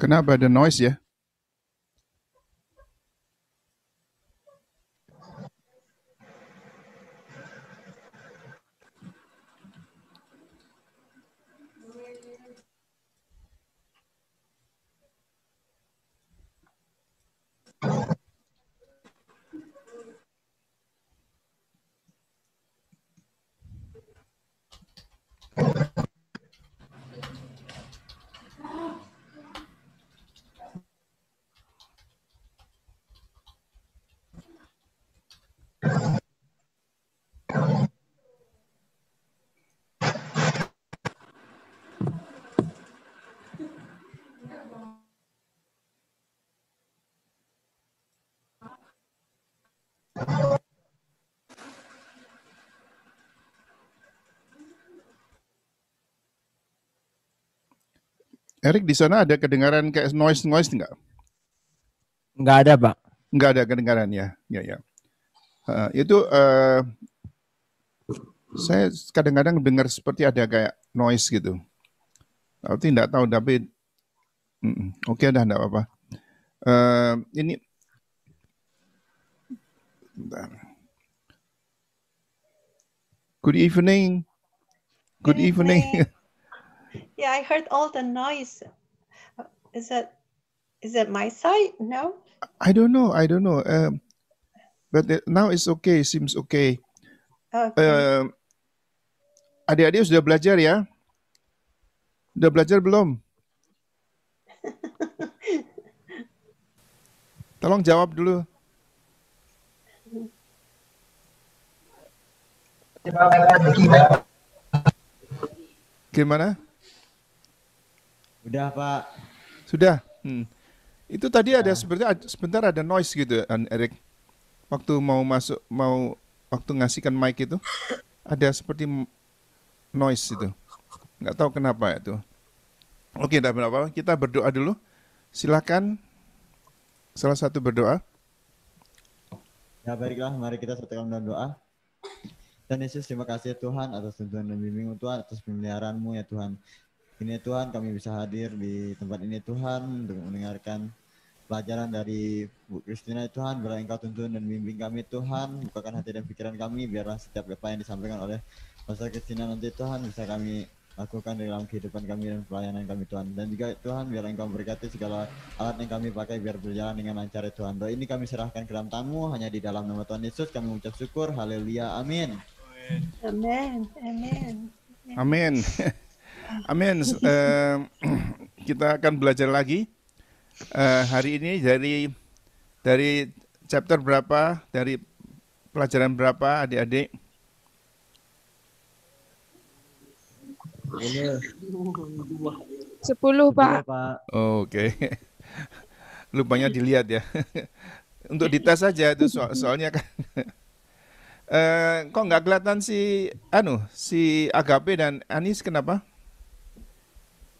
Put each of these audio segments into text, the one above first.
Kenapa ada noise ya? Erik di sana ada kedengaran kayak noise noise nggak? Nggak ada pak. Nggak ada kedengaran ya, ya ya. Uh, itu uh, saya kadang-kadang dengar seperti ada kayak noise gitu. Tapi tidak tahu tapi mm, oke okay, dah tidak apa-apa. Uh, ini Good evening. Good evening. Yeah, I heard all the noise. Is that is that my side? No. I don't know. I don't know. Um, but now it's okay. seems okay. okay. Uh, adik-adik sudah belajar ya? Sudah belajar belum? Tolong jawab dulu. Gimana? Udah Pak. Sudah. Hmm. Itu tadi ada nah. sebentar sebentar ada noise gitu Erik. Waktu mau masuk mau waktu ngasihkan mic itu ada seperti noise itu. Nggak tahu kenapa itu. Oke, tidak apa-apa. Kita berdoa dulu. Silakan salah satu berdoa. Ya baiklah, mari kita satukan dalam doa. Dan Yesus, terima kasih ya Tuhan atas tuntunan dan bimbingan Tuhan, atas pemeliharaan-Mu ya Tuhan. Kini Tuhan kami bisa hadir di tempat ini Tuhan untuk mendengarkan pelajaran dari Bu Kristina Tuhan. berangkat Engkau tuntun dan bimbing kami Tuhan. Bukakan hati dan pikiran kami biarlah setiap apa yang disampaikan oleh Pastor Kristina nanti Tuhan bisa kami lakukan dalam kehidupan kami dan pelayanan kami Tuhan. Dan juga Tuhan biar Engkau memberkati segala alat yang kami pakai biar berjalan dengan lancar ya Tuhan. Doa ini kami serahkan ke dalam tamu hanya di dalam nama Tuhan Yesus kami ucap syukur. Haleluya. Amin. Amin. Amin. Amin. Amin. Uh, kita akan belajar lagi uh, hari ini dari dari chapter berapa, dari pelajaran berapa, adik-adik? Sepuluh Pak. Oh, Oke. Okay. Lupanya dilihat ya. Untuk dites saja itu so soalnya kan. Eh, kok nggak kelihatan si Anu, si Agape dan Anis kenapa?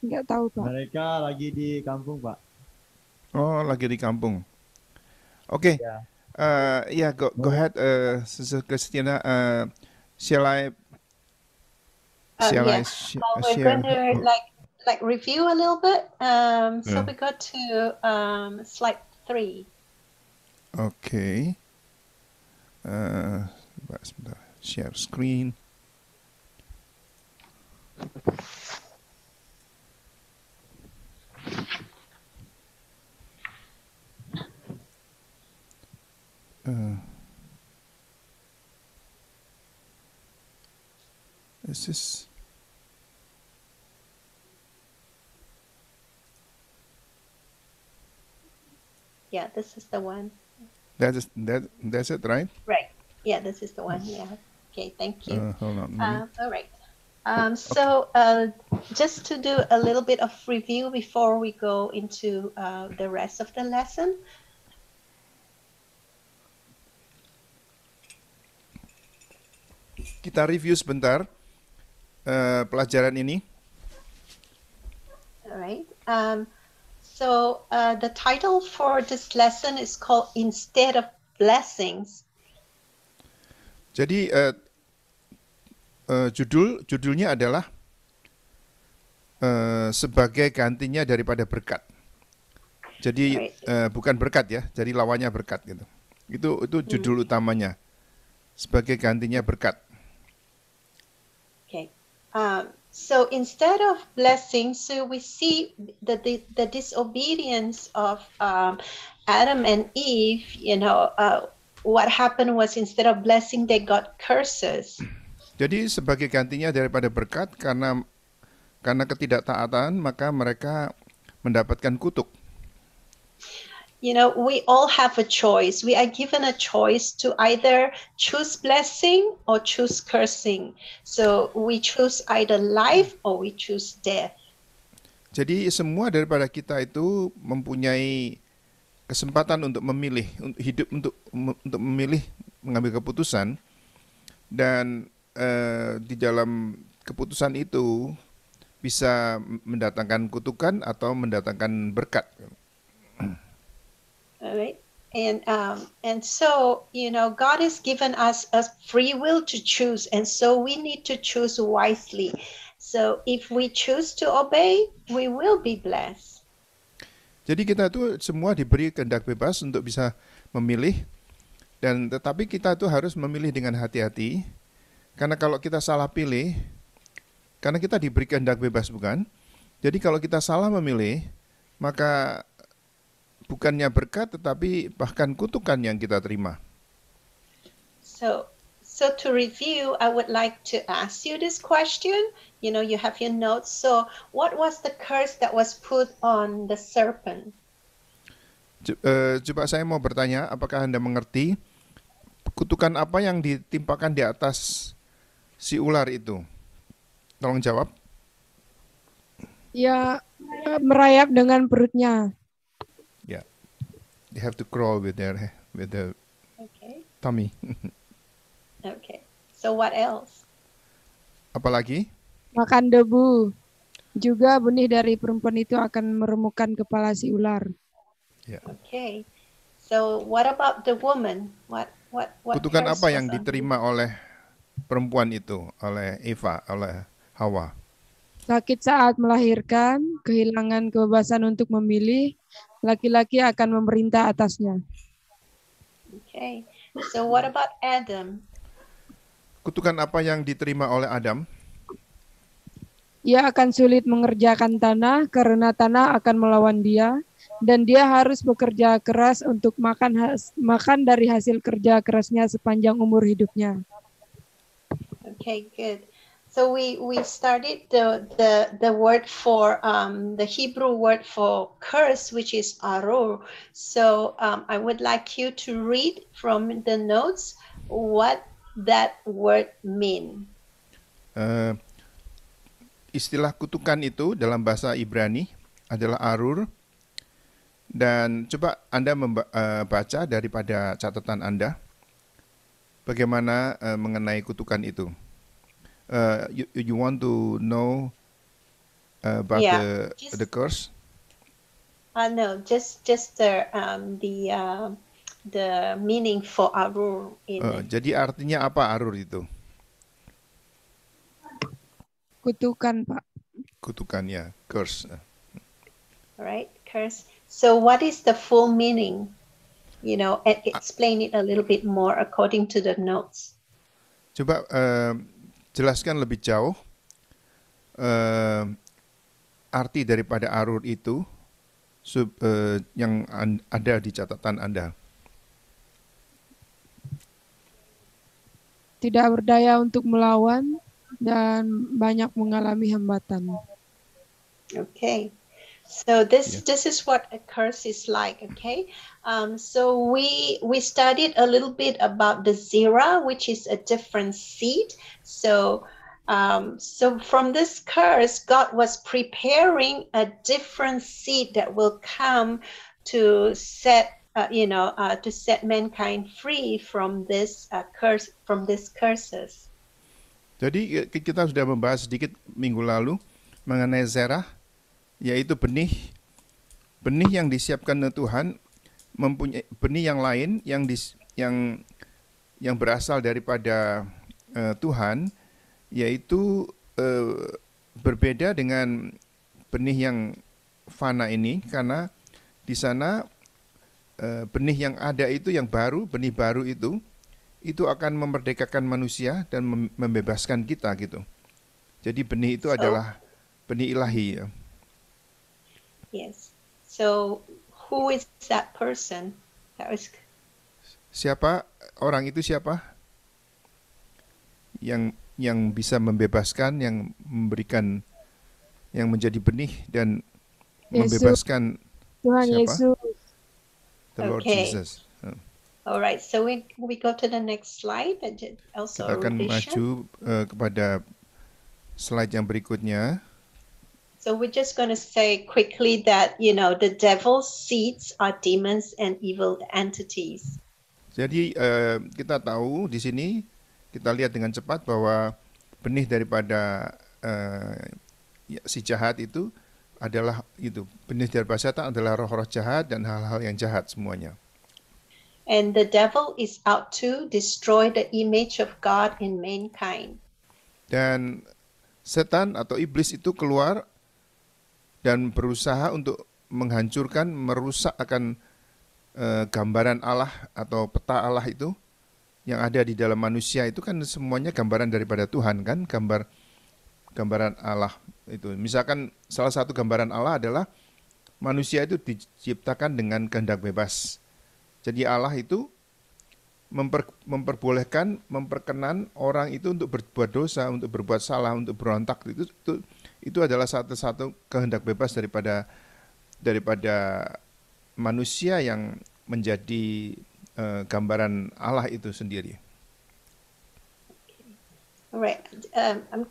Enggak tahu, Pak. Mereka lagi di kampung, Pak. Oh, lagi di kampung. Oke. Okay. Ya, yeah. uh, iya, yeah, go, go ahead, uh, Sister Christina. Eh, uh, shall I? Shall uh, yeah. Sh well, uh, we're share? gonna like like review a little bit. Um, so yeah. we got to um, slide three. Okay. Uh, Share screen. Uh, is this? Yeah, this is the one. That is that. That's it, right? Right. Yeah, this is the one. Yeah. Okay. Thank you. Uh, hold on. Uh, all right. Um, So. Uh, just to do a little bit of review before we go into uh, the rest of the lesson. Kita review sebentar uh, pelajaran ini. All right. Um, so uh, the title for this lesson is called Instead of Blessings. Jadi uh, uh, judul judulnya adalah Eh, sebagai gantinya daripada berkat. Jadi eh, bukan berkat ya, jadi lawannya berkat gitu. Itu itu hmm. judul hmm. utamanya sebagai gantinya berkat. Okay. Uh, so instead of blessing, so we see the the, the disobedience of um, Adam and Eve, you know, uh, what happened was instead of blessing, they got curses. Jadi sebagai gantinya daripada berkat karena karena ketidaktaatan maka mereka mendapatkan kutuk. You know, we all have a choice. We are given a choice to either choose blessing or choose cursing. So we choose either life or we choose death. Jadi semua daripada kita itu mempunyai kesempatan untuk memilih untuk hidup untuk untuk memilih mengambil keputusan dan uh, di dalam keputusan itu bisa mendatangkan kutukan atau mendatangkan berkat. Alright. And um, and so you know God has given us a free will to choose, and so we need to choose wisely. So if we choose to obey, we will be blessed. Jadi kita itu semua diberi kehendak bebas untuk bisa memilih dan tetapi kita itu harus memilih dengan hati-hati karena kalau kita salah pilih karena kita diberi kehendak bebas bukan? Jadi kalau kita salah memilih, maka bukannya berkat tetapi bahkan kutukan yang kita terima. So So to review, I would like to ask you this question. You know, you have your notes. So what was the curse that was put on the serpent? Uh, coba saya mau bertanya, apakah Anda mengerti kutukan apa yang ditimpakan di atas si ular itu? Tolong jawab. Ya, merayap dengan perutnya. Ya. Yeah. They have to crawl with their with the okay. tummy. okay. So what else? Apalagi? Makan debu. Juga benih dari perempuan itu akan meremukkan kepala si ular. Yeah. Okay. So what about the woman? What what what Kutukan apa yang diterima oleh perempuan itu oleh Eva, oleh Hawa. Sakit saat melahirkan, kehilangan kebebasan untuk memilih, laki-laki akan memerintah atasnya. Okay. So what about Adam? Kutukan apa yang diterima oleh Adam? Ia akan sulit mengerjakan tanah karena tanah akan melawan dia dan dia harus bekerja keras untuk makan has, makan dari hasil kerja kerasnya sepanjang umur hidupnya. Okay, good. So we, we started the, the, the word for um, the Hebrew word for curse, which is arur. So um, I would like you to read from the notes what that word mean. Uh, istilah kutukan itu dalam bahasa Ibrani adalah arur. Dan coba Anda membaca eh, daripada catatan Anda bagaimana eh, mengenai kutukan itu uh, you, you want to know uh, about yeah, the just, the course? Uh, no, just just the um, the uh, the meaning for arur. in. Uh, jadi artinya apa arur itu? Kutukan, Pak. Kutukan ya, curse. Right curse. So what is the full meaning? You know, e, explain it a little bit more according to the notes. Coba uh, jelaskan lebih jauh eh, arti daripada arur itu sub, eh, yang an, ada di catatan Anda. Tidak berdaya untuk melawan dan banyak mengalami hambatan. Oke. Okay. So this yeah. this is what a curse is like, okay? Um, so we we studied a little bit about the zira, which is a different seed. So um, so from this curse, God was preparing a different seed that will come to set uh, you know uh, to set mankind free from this uh, curse from these curses. Jadi kita sudah membahas sedikit minggu lalu mengenai zerah yaitu benih benih yang disiapkan oleh Tuhan mempunyai benih yang lain yang dis, yang yang berasal daripada uh, Tuhan yaitu uh, berbeda dengan benih yang fana ini karena di sana uh, benih yang ada itu yang baru benih baru itu itu akan memerdekakan manusia dan membebaskan kita gitu. Jadi benih itu adalah benih ilahi ya. Yes. So who is that person? That was Siapa orang itu siapa? Yang yang bisa membebaskan, yang memberikan yang menjadi benih dan Yesus. membebaskan Tuhan siapa? Yesus. The Lord okay. Jesus. Hmm. All right, so we we go to the next slide. Also Kita akan maju uh, kepada slide yang berikutnya. So we're just going to say quickly that you know the devil's seeds are demons and evil entities. Jadi uh, kita tahu di sini kita lihat dengan cepat bahwa benih daripada uh, si jahat itu adalah itu benih daripada setan adalah roh-roh jahat dan hal-hal yang jahat semuanya. And the devil is out to destroy the image of God in mankind. Dan setan atau iblis itu keluar dan berusaha untuk menghancurkan, merusak akan e, gambaran Allah atau peta Allah itu yang ada di dalam manusia itu kan semuanya gambaran daripada Tuhan kan, gambar gambaran Allah itu. Misalkan salah satu gambaran Allah adalah manusia itu diciptakan dengan kehendak bebas. Jadi Allah itu memper, memperbolehkan, memperkenan orang itu untuk berbuat dosa, untuk berbuat salah, untuk berontak itu, itu itu adalah satu-satu kehendak bebas daripada daripada manusia yang menjadi uh, gambaran Allah itu sendiri. Alright, um, I'm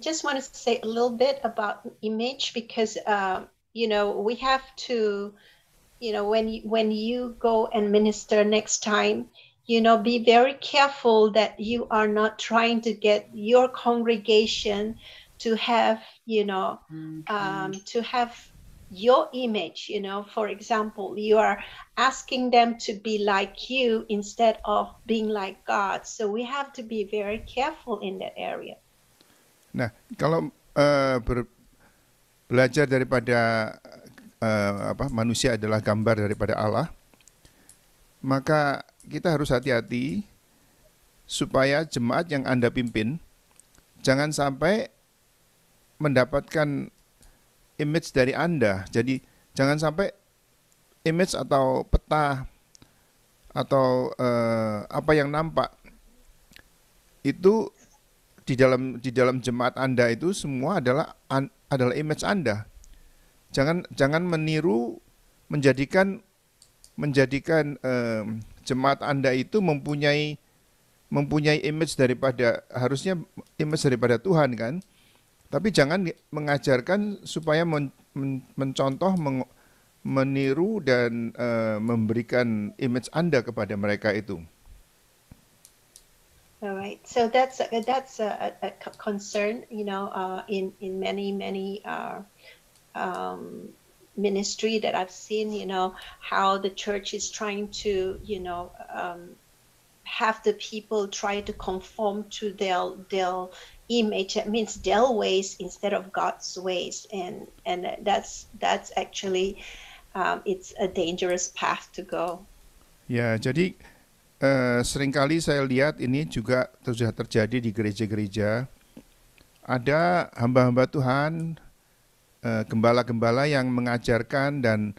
just want to say a little bit about image because uh, you know we have to you know when you, when you go and minister next time you know be very careful that you are not trying to get your congregation to have you know um, mm-hmm. um, to have your image you know for example you are asking them to be like you instead of being like god so we have to be very careful in that area nah kalau uh, ber, belajar daripada uh, apa manusia adalah gambar daripada Allah maka kita harus hati-hati supaya jemaat yang Anda pimpin jangan sampai mendapatkan image dari Anda. Jadi jangan sampai image atau peta atau eh, apa yang nampak itu di dalam di dalam jemaat Anda itu semua adalah an, adalah image Anda. Jangan jangan meniru menjadikan menjadikan eh, jemaat Anda itu mempunyai mempunyai image daripada harusnya image daripada Tuhan kan. Tapi jangan mengajarkan supaya men, men, mencontoh, meng, meniru dan uh, memberikan image Anda kepada mereka itu. All right. So that's a, that's a, a concern, you know, uh, in in many many uh, um, ministry that I've seen, you know, how the church is trying to, you know, um, have the people try to conform to their their image that means their ways instead of god's ways and and that's that's actually um, it's a dangerous path to go ya jadi uh, seringkali saya lihat ini juga sudah terjadi di gereja-gereja ada hamba-hamba Tuhan eh, gembala-gembala uh, yang mengajarkan dan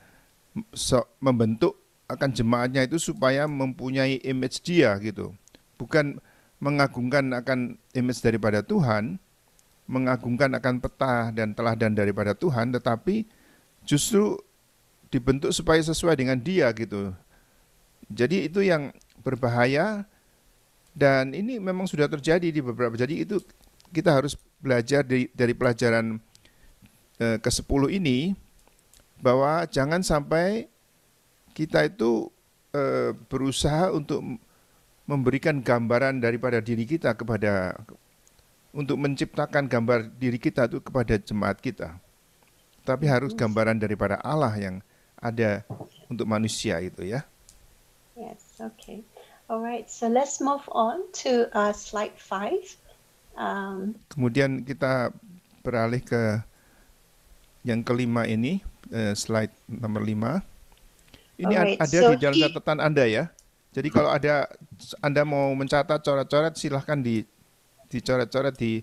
so, membentuk akan jemaatnya itu supaya mempunyai image dia gitu bukan mengagungkan akan image daripada Tuhan, mengagungkan akan peta dan teladan daripada Tuhan, tetapi justru dibentuk supaya sesuai dengan dia gitu. Jadi itu yang berbahaya dan ini memang sudah terjadi di beberapa. Jadi itu kita harus belajar dari, dari pelajaran eh, ke-10 ini bahwa jangan sampai kita itu eh, berusaha untuk memberikan gambaran daripada diri kita kepada untuk menciptakan gambar diri kita itu kepada jemaat kita. Tapi iya, harus gambaran daripada Allah yang ada untuk manusia itu ya. Yes, okay. All so let's move on to uh, slide 5. Um, Kemudian kita beralih ke yang kelima ini, uh, slide nomor lima. Ini right, ada so di dalam catatan Anda ya. Jadi kalau ada Anda mau mencatat coret-coret silahkan di dicoret-coret di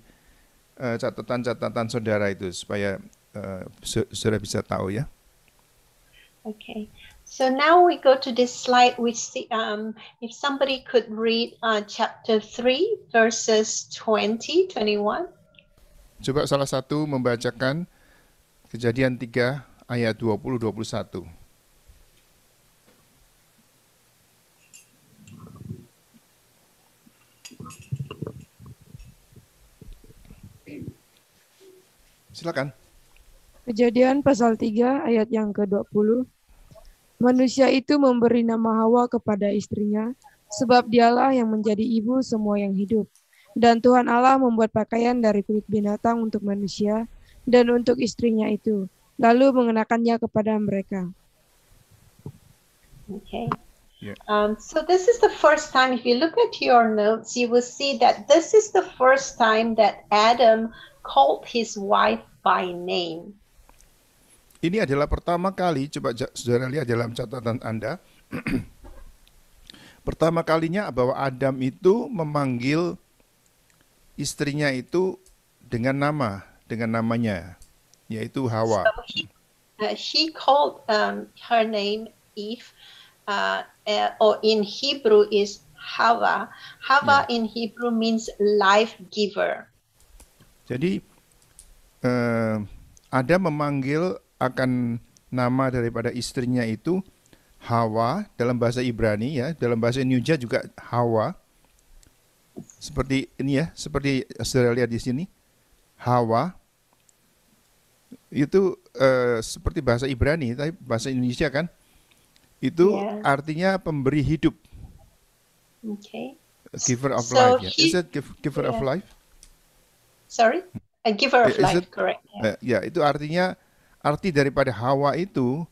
eh, catatan-catatan uh, saudara itu supaya uh, saudara bisa tahu ya. Oke. Okay. So now we go to this slide which see, um, if somebody could read uh, chapter 3 verses 20, 21. Coba salah satu membacakan kejadian 3 ayat 20, 21. Silakan. Kejadian pasal 3 ayat yang ke-20. Manusia itu memberi nama Hawa kepada istrinya, sebab dialah yang menjadi ibu semua yang hidup. Dan Tuhan Allah membuat pakaian dari kulit binatang untuk manusia dan untuk istrinya itu, lalu mengenakannya kepada mereka. Okay. Yeah. Um, so this is the first time, if you look at your notes, you will see that this is the first time that Adam called his wife by name. Ini adalah pertama kali, coba saudara lihat dalam catatan Anda. pertama kalinya bahwa Adam itu memanggil istrinya itu dengan nama, dengan namanya, yaitu Hawa. So he, uh, she called um, her name Eve, uh, uh, or in Hebrew is Hawa. Hawa yeah. in Hebrew means life giver. Jadi eh, ada memanggil akan nama daripada istrinya itu Hawa dalam bahasa Ibrani ya, dalam bahasa Nyuja juga Hawa. Seperti ini ya, seperti saudara lihat di sini. Hawa itu eh, seperti bahasa Ibrani tapi bahasa Indonesia kan itu yeah. artinya pemberi hidup. Okay. Giver of so life. Ya. He, Is it give, giver yeah. of life? Sorry. A giver of eh, life, it, correct. Yeah. Uh, yeah, itu artinya arti daripada Hawa itu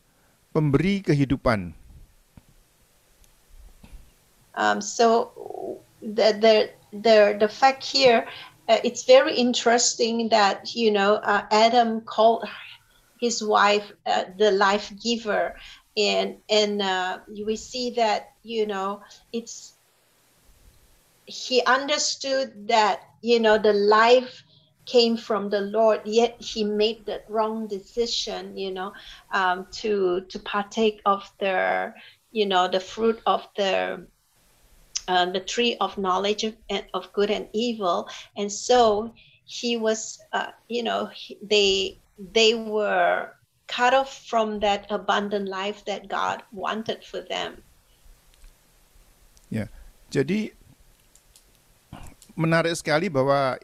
pemberi kehidupan. Um, so the the the the fact here, uh, it's very interesting that you know uh, Adam called his wife uh, the life giver, and and uh, we see that you know it's he understood that you know the life came from the Lord, yet he made the wrong decision, you know, um, to to partake of the, you know, the fruit of the uh, the tree of knowledge of, of good and evil, and so he was, uh, you know, they they were cut off from that abundant life that God wanted for them. yeah. jadi menarik sekali bahwa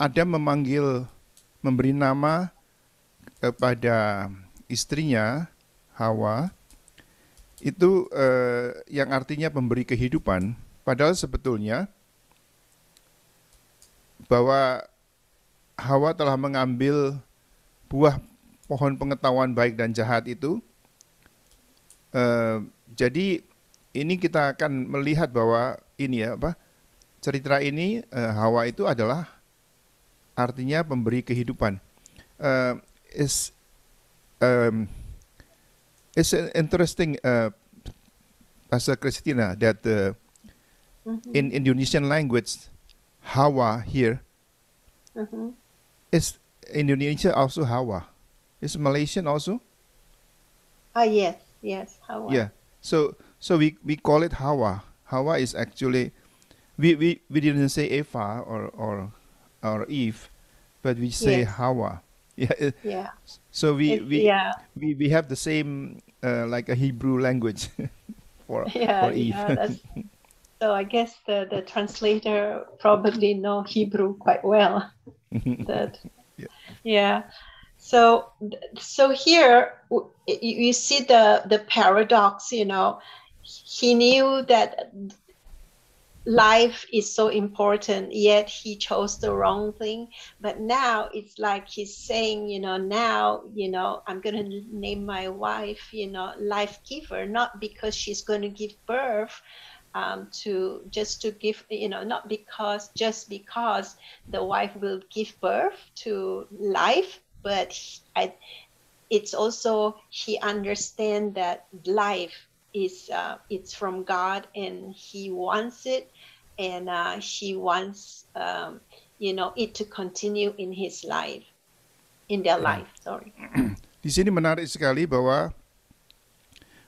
Adam memanggil memberi nama kepada istrinya Hawa itu eh, yang artinya pemberi kehidupan padahal sebetulnya bahwa Hawa telah mengambil buah pohon pengetahuan baik dan jahat itu eh, jadi ini kita akan melihat bahwa ini ya apa cerita ini eh, Hawa itu adalah artinya pemberi kehidupan. Uh, is um, it's interesting uh, Pastor Christina that uh, mm-hmm. in Indonesian language, Hawa here mm-hmm. is Indonesia also Hawa. Is Malaysian also? Ah yes, yes, Hawa. Yeah. So so we, we call it Hawa. Hawa is actually we, we, we didn't say Eva or or or Eve, but we say yes. Hawa. Yeah. yeah. So we we, yeah. we we have the same uh, like a Hebrew language for yeah, for Eve. Yeah, so I guess the the translator probably know Hebrew quite well. that yeah. yeah. So so here you see the the paradox. You know, he knew that life is so important yet he chose the wrong thing but now it's like he's saying you know now you know i'm going to name my wife you know life giver not because she's going to give birth um, to just to give you know not because just because the wife will give birth to life but he, I, it's also he understand that life is uh, it's from God and He wants it, and uh, He wants um, you know it to continue in His life, in their iya. life. Sorry. Di sini menarik sekali bahwa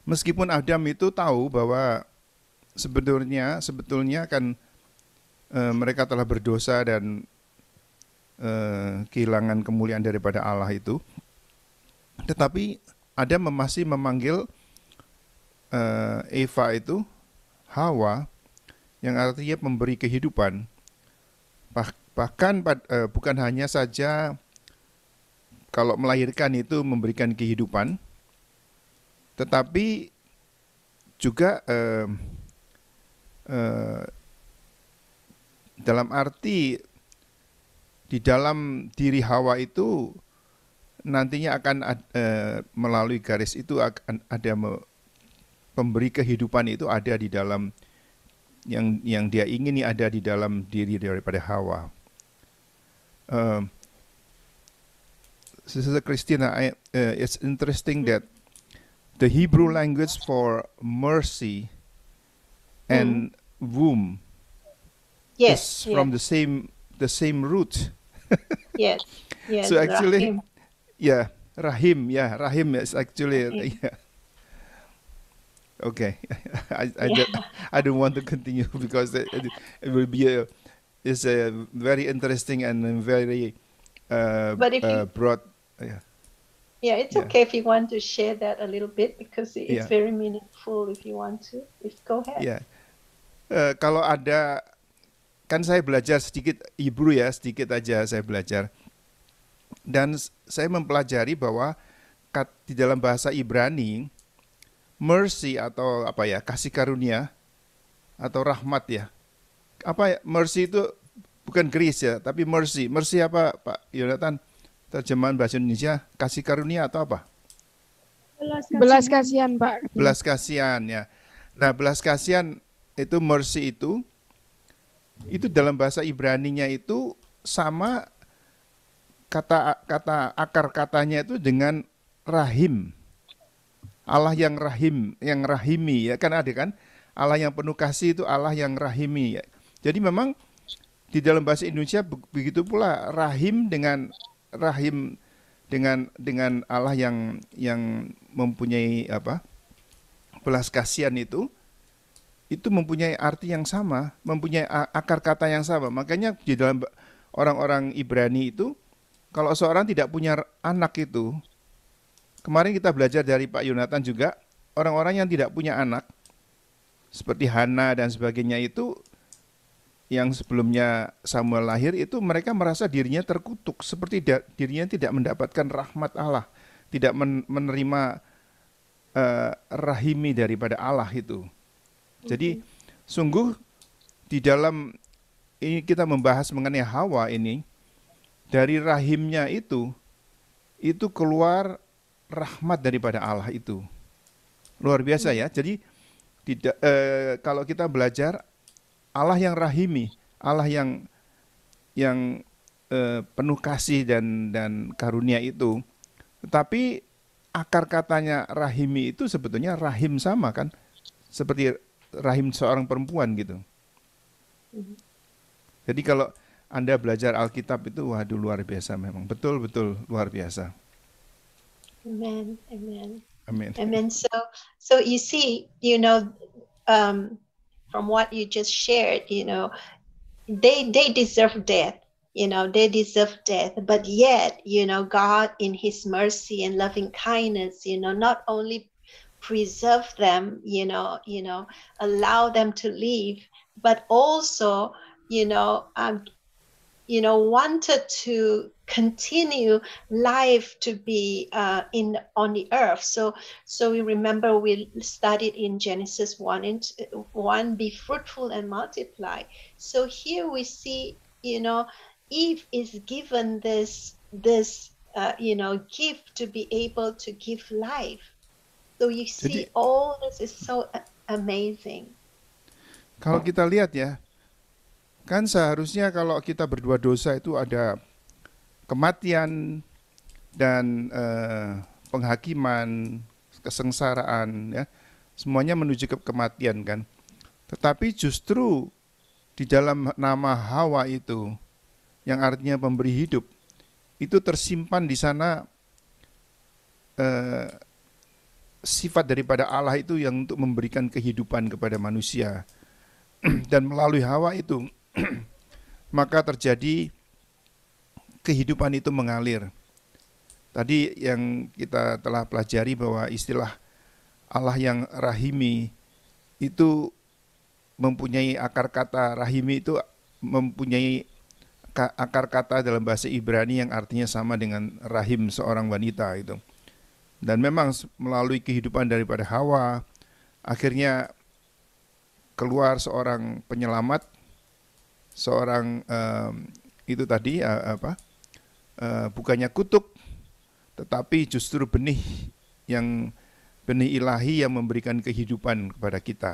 meskipun Adam itu tahu bahwa sebetulnya sebetulnya kan uh, mereka telah berdosa dan uh, kehilangan kemuliaan daripada Allah itu, tetapi Adam masih memanggil uh, Eva itu Hawa yang artinya memberi kehidupan bahkan uh, bukan hanya saja kalau melahirkan itu memberikan kehidupan tetapi juga uh, uh, dalam arti di dalam diri Hawa itu nantinya akan melalui garis itu akan ada pemberi kehidupan itu ada di dalam yang yang dia ingini ada di dalam diri daripada Hawa. Uh, Sister Christina, I, uh, it's interesting that the Hebrew language for mercy and mm. womb yes, yes. from the same the same root. yes. Yes. So actually, rahim. yeah, rahim. Yeah, rahim is actually. Rahim. Yeah. Okay, I I, yeah. don't, I don't want to continue because it, it will be a is a very interesting and very uh, but if uh, you, broad. Yeah. Yeah, it's yeah. okay if you want to share that a little bit because it's yeah. very meaningful if you want to. If go ahead. Yeah. Uh, kalau ada kan saya belajar sedikit Ibru ya, sedikit aja saya belajar. Dan saya mempelajari bahwa kat, di dalam bahasa Ibrani mercy atau apa ya kasih karunia atau rahmat ya apa ya, mercy itu bukan grace ya tapi mercy mercy apa Pak Yonatan terjemahan bahasa Indonesia kasih karunia atau apa belas kasihan, Pak belas kasihan ya nah belas kasihan itu mercy itu itu dalam bahasa Ibrani nya itu sama kata kata akar katanya itu dengan rahim Allah yang rahim, yang rahimi ya kan ada kan? Allah yang penuh kasih itu Allah yang rahimi ya. Jadi memang di dalam bahasa Indonesia begitu pula rahim dengan rahim dengan dengan Allah yang yang mempunyai apa? belas kasihan itu itu mempunyai arti yang sama, mempunyai akar kata yang sama. Makanya di dalam orang-orang Ibrani itu kalau seorang tidak punya anak itu Kemarin kita belajar dari Pak Yonatan juga, orang-orang yang tidak punya anak, seperti Hana dan sebagainya itu, yang sebelumnya Samuel lahir itu mereka merasa dirinya terkutuk, seperti dirinya tidak mendapatkan rahmat Allah, tidak menerima uh, rahimi daripada Allah itu. Jadi mhm. sungguh di dalam ini kita membahas mengenai Hawa ini, dari rahimnya itu, itu keluar rahmat daripada Allah itu. Luar biasa ya. Jadi tidak eh, kalau kita belajar Allah yang rahimi, Allah yang yang eh, penuh kasih dan dan karunia itu. Tetapi akar katanya rahimi itu sebetulnya rahim sama kan? Seperti rahim seorang perempuan gitu. Jadi kalau Anda belajar Alkitab itu waduh luar biasa memang. Betul-betul luar biasa. Amen. Amen. Amen. Amen. So, so you see, you know, um, from what you just shared, you know, they they deserve death. You know, they deserve death. But yet, you know, God, in His mercy and loving kindness, you know, not only preserve them, you know, you know, allow them to live, but also, you know, um, you know, wanted to continue life to be uh, in on the earth so so we remember we studied in genesis 1 and uh, 1 be fruitful and multiply so here we see you know eve is given this this uh, you know gift to be able to give life so you see Jadi, all this is so uh, amazing kalau kita lihat ya kan seharusnya kalau kita berdua dosa itu ada kematian dan eh, penghakiman, kesengsaraan ya, semuanya menuju ke kematian kan. Tetapi justru di dalam nama Hawa itu yang artinya pemberi hidup itu tersimpan di sana eh, sifat daripada Allah itu yang untuk memberikan kehidupan kepada manusia dan melalui Hawa itu maka terjadi kehidupan itu mengalir. Tadi yang kita telah pelajari bahwa istilah Allah yang rahimi itu mempunyai akar kata rahimi itu mempunyai akar kata dalam bahasa Ibrani yang artinya sama dengan rahim seorang wanita itu. Dan memang melalui kehidupan daripada Hawa akhirnya keluar seorang penyelamat, seorang um, itu tadi uh, apa? Eh, bukannya kutuk tetapi justru benih yang benih ilahi yang memberikan kehidupan kepada kita.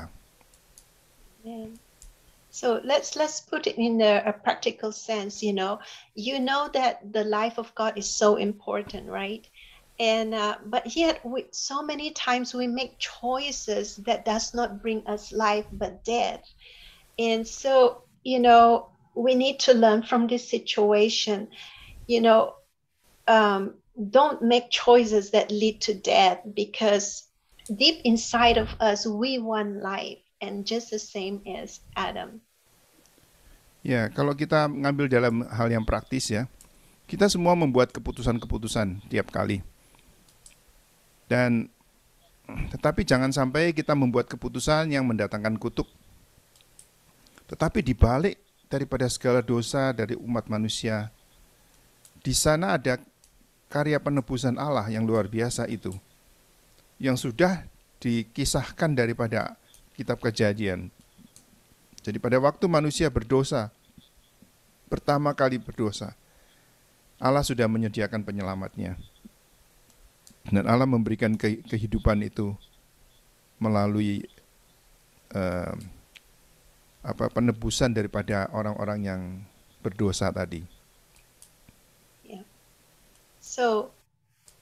So let's let's put it in a, a practical sense, you know. You know that the life of God is so important, right? and uh, but yet we, so many times we make choices that does not bring us life but death and so you know we need to learn from this situation you know, um, don't make choices that lead to death because deep inside of us, we want life and just the same as Adam. Ya, kalau kita ngambil dalam hal yang praktis ya, kita semua membuat keputusan-keputusan tiap kali. Dan tetapi jangan sampai kita membuat keputusan yang mendatangkan kutuk. Tetapi dibalik daripada segala dosa dari umat manusia, di sana ada karya penebusan Allah yang luar biasa itu. Yang sudah dikisahkan daripada kitab kejadian. Jadi pada waktu manusia berdosa, pertama kali berdosa, Allah sudah menyediakan penyelamatnya. Dan Allah memberikan kehidupan itu melalui eh, apa penebusan daripada orang-orang yang berdosa tadi. So,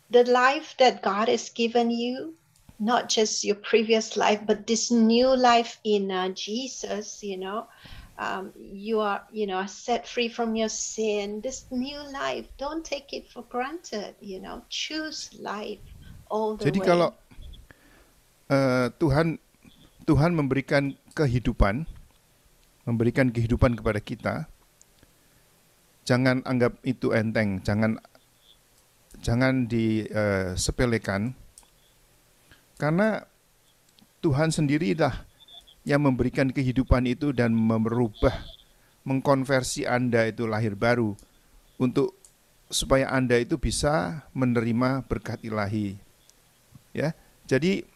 the life that God has given you, not just your previous life, but this new life in uh, Jesus, you know, um, you are, you know, set free from your sin. This new life, don't take it for granted, you know. Choose life all the Jadi way. kalau uh, Tuhan Tuhan memberikan kehidupan, memberikan kehidupan kepada kita, jangan anggap itu enteng, jangan jangan disepelekan eh, karena Tuhan sendirilah yang memberikan kehidupan itu dan merubah mengkonversi Anda itu lahir baru untuk supaya Anda itu bisa menerima berkat ilahi. Ya. Jadi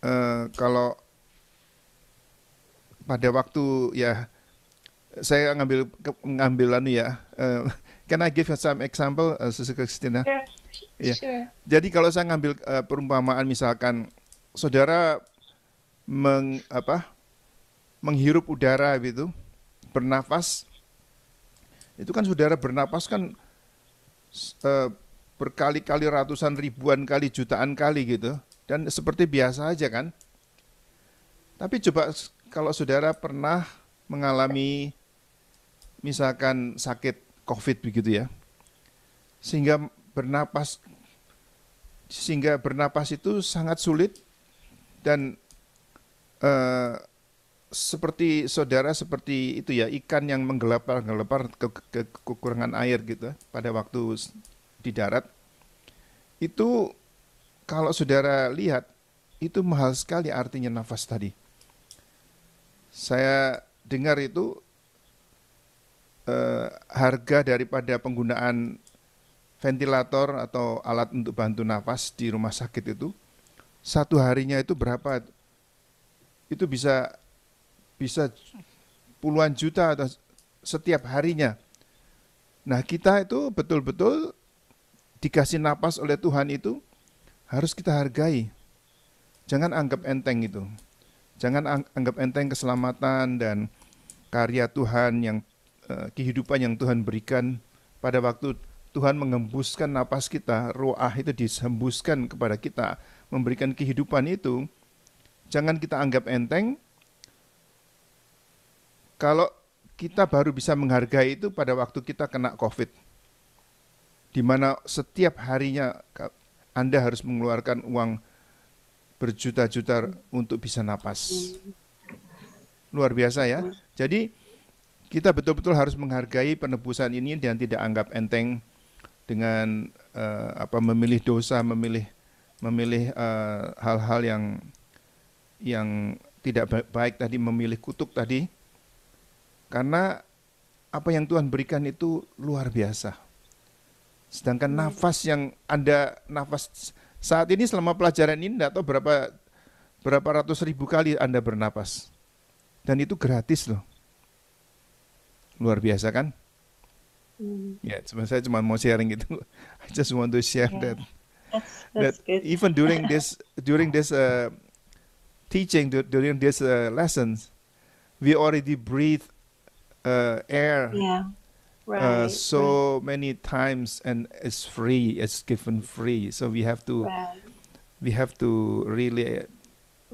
eh, kalau pada waktu ya saya ngambil ngambil anu ya eh, Can I give you some example, uh, Sister Christina? Yeah. Yeah. Sure. Jadi kalau saya ngambil uh, perumpamaan misalkan saudara meng apa menghirup udara gitu, bernafas itu kan saudara bernapas kan uh, berkali-kali ratusan ribuan kali jutaan kali gitu dan seperti biasa aja kan. Tapi coba kalau saudara pernah mengalami misalkan sakit COVID begitu ya. Sehingga bernapas sehingga bernapas itu sangat sulit dan uh, seperti saudara seperti itu ya ikan yang menggelapar-gelapar ke, ke, kekurangan air gitu pada waktu di darat itu kalau saudara lihat itu mahal sekali artinya nafas tadi. Saya dengar itu eh, harga daripada penggunaan ventilator atau alat untuk bantu nafas di rumah sakit itu satu harinya itu berapa itu bisa bisa puluhan juta atau setiap harinya. Nah, kita itu betul-betul dikasih nafas oleh Tuhan itu harus kita hargai. Jangan anggap enteng itu. Jangan anggap enteng keselamatan dan karya Tuhan yang Eh, kehidupan yang Tuhan berikan pada waktu Tuhan mengembuskan napas kita, ruah itu disembuskan kepada kita, memberikan kehidupan itu, jangan kita anggap enteng. Kalau kita baru bisa menghargai itu pada waktu kita kena COVID, di mana setiap harinya Anda harus mengeluarkan uang berjuta-juta untuk bisa napas. Luar biasa ya. Jadi kita betul-betul harus menghargai penebusan ini dan tidak anggap enteng dengan uh, apa memilih dosa, memilih memilih eh, hal-hal uh, yang yang tidak baik tadi, memilih kutuk tadi. Karena apa yang Tuhan berikan itu luar biasa. Sedangkan hmm. nafas yang Anda nafas saat ini selama pelajaran ini tidak tahu berapa berapa ratus ribu kali Anda bernapas. Dan itu gratis loh luar biasa kan? Mm. Ya, yeah, saya cuma mau sharing itu. I just want to share yeah. that that's, that's that good. even during this during this uh, teaching during this uh, lessons, we already breathe uh, air. Yeah. Uh, right, uh, so right. many times and it's free it's given free so we have to right. we have to really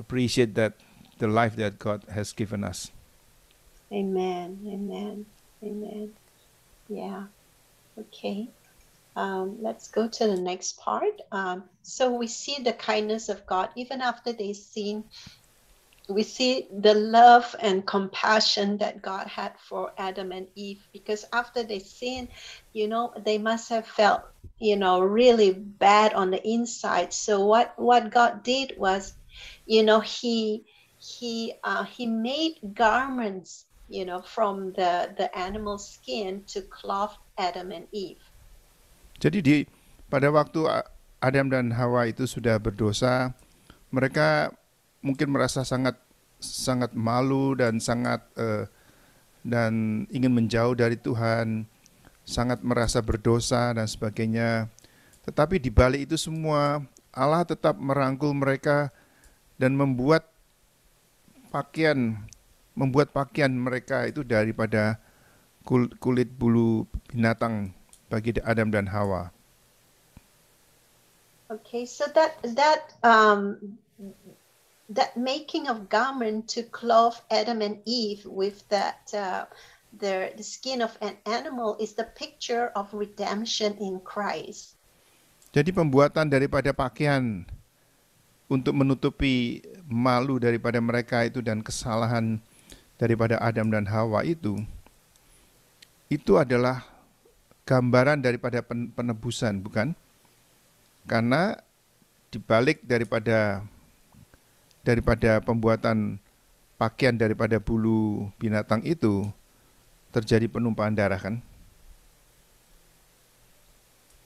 appreciate that the life that god has given us amen amen Amen. Yeah. Okay. Um, let's go to the next part. Um, so we see the kindness of God even after they sin. We see the love and compassion that God had for Adam and Eve because after they sin, you know, they must have felt, you know, really bad on the inside. So what what God did was, you know, he he uh, he made garments you know, from the the animal skin to cloth Adam and Eve. Jadi di pada waktu Adam dan Hawa itu sudah berdosa, mereka mungkin merasa sangat sangat malu dan sangat uh, dan ingin menjauh dari Tuhan, sangat merasa berdosa dan sebagainya. Tetapi di balik itu semua Allah tetap merangkul mereka dan membuat pakaian membuat pakaian mereka itu daripada kulit bulu binatang bagi Adam dan Hawa. Okay, so that that um, that making of garment to clothe Adam and Eve with that uh, the the skin of an animal is the picture of redemption in Christ. Jadi pembuatan daripada pakaian untuk menutupi malu daripada mereka itu dan kesalahan daripada Adam dan Hawa itu itu adalah gambaran daripada penebusan bukan karena dibalik daripada daripada pembuatan pakaian daripada bulu binatang itu terjadi penumpahan darah kan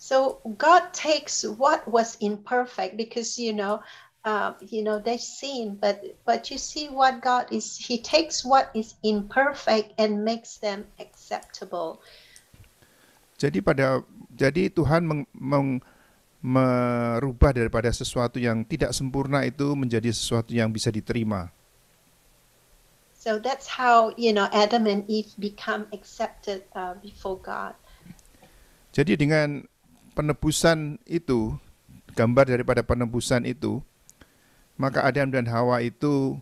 So God takes what was imperfect because you know uh, you know they sin but but you see what god is he takes what is imperfect and makes them acceptable jadi pada jadi Tuhan meng, meng, merubah daripada sesuatu yang tidak sempurna itu menjadi sesuatu yang bisa diterima so that's how you know Adam and Eve become accepted uh, before God jadi dengan penebusan itu gambar daripada penebusan itu maka Adam dan Hawa itu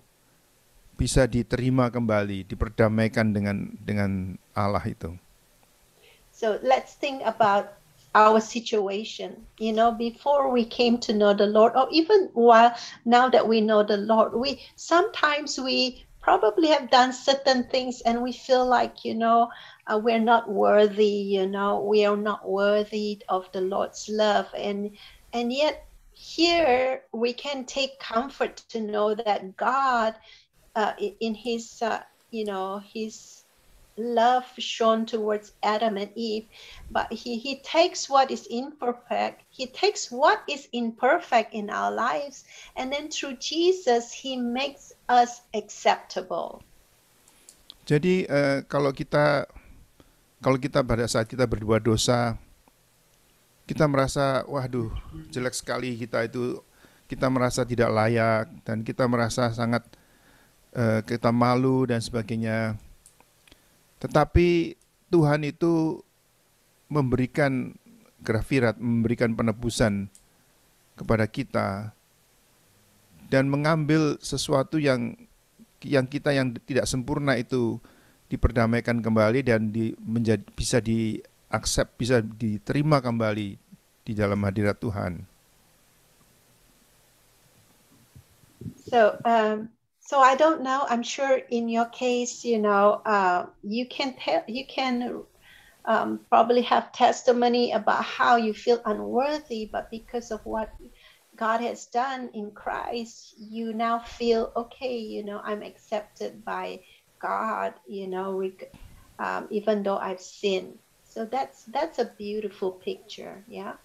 bisa diterima kembali, diperdamaikan dengan dengan Allah itu. So let's think about our situation. You know, before we came to know the Lord, or even while now that we know the Lord, we sometimes we probably have done certain things and we feel like you know uh, we're not worthy you know we are not worthy of the lord's love and and yet here we can take comfort to know that God, uh, in His, uh, you know, His love shown towards Adam and Eve, but He He takes what is imperfect. He takes what is imperfect in our lives, and then through Jesus He makes us acceptable. Jadi uh, kalau kita kalau kita pada saat kita berbuat dosa kita merasa waduh jelek sekali kita itu kita merasa tidak layak dan kita merasa sangat uh, kita malu dan sebagainya tetapi Tuhan itu memberikan grafirat memberikan penebusan kepada kita dan mengambil sesuatu yang yang kita yang tidak sempurna itu diperdamaikan kembali dan di, menjadi, bisa di accept bisa diterima kembali di dalam hadirat Tuhan. So um, so I don't know. I'm sure in your case, you know, uh, you can tell you can um, probably have testimony about how you feel unworthy, but because of what God has done in Christ, you now feel okay. You know, I'm accepted by God. You know, um, even though I've sinned. So that's that's a beautiful picture, Yeah?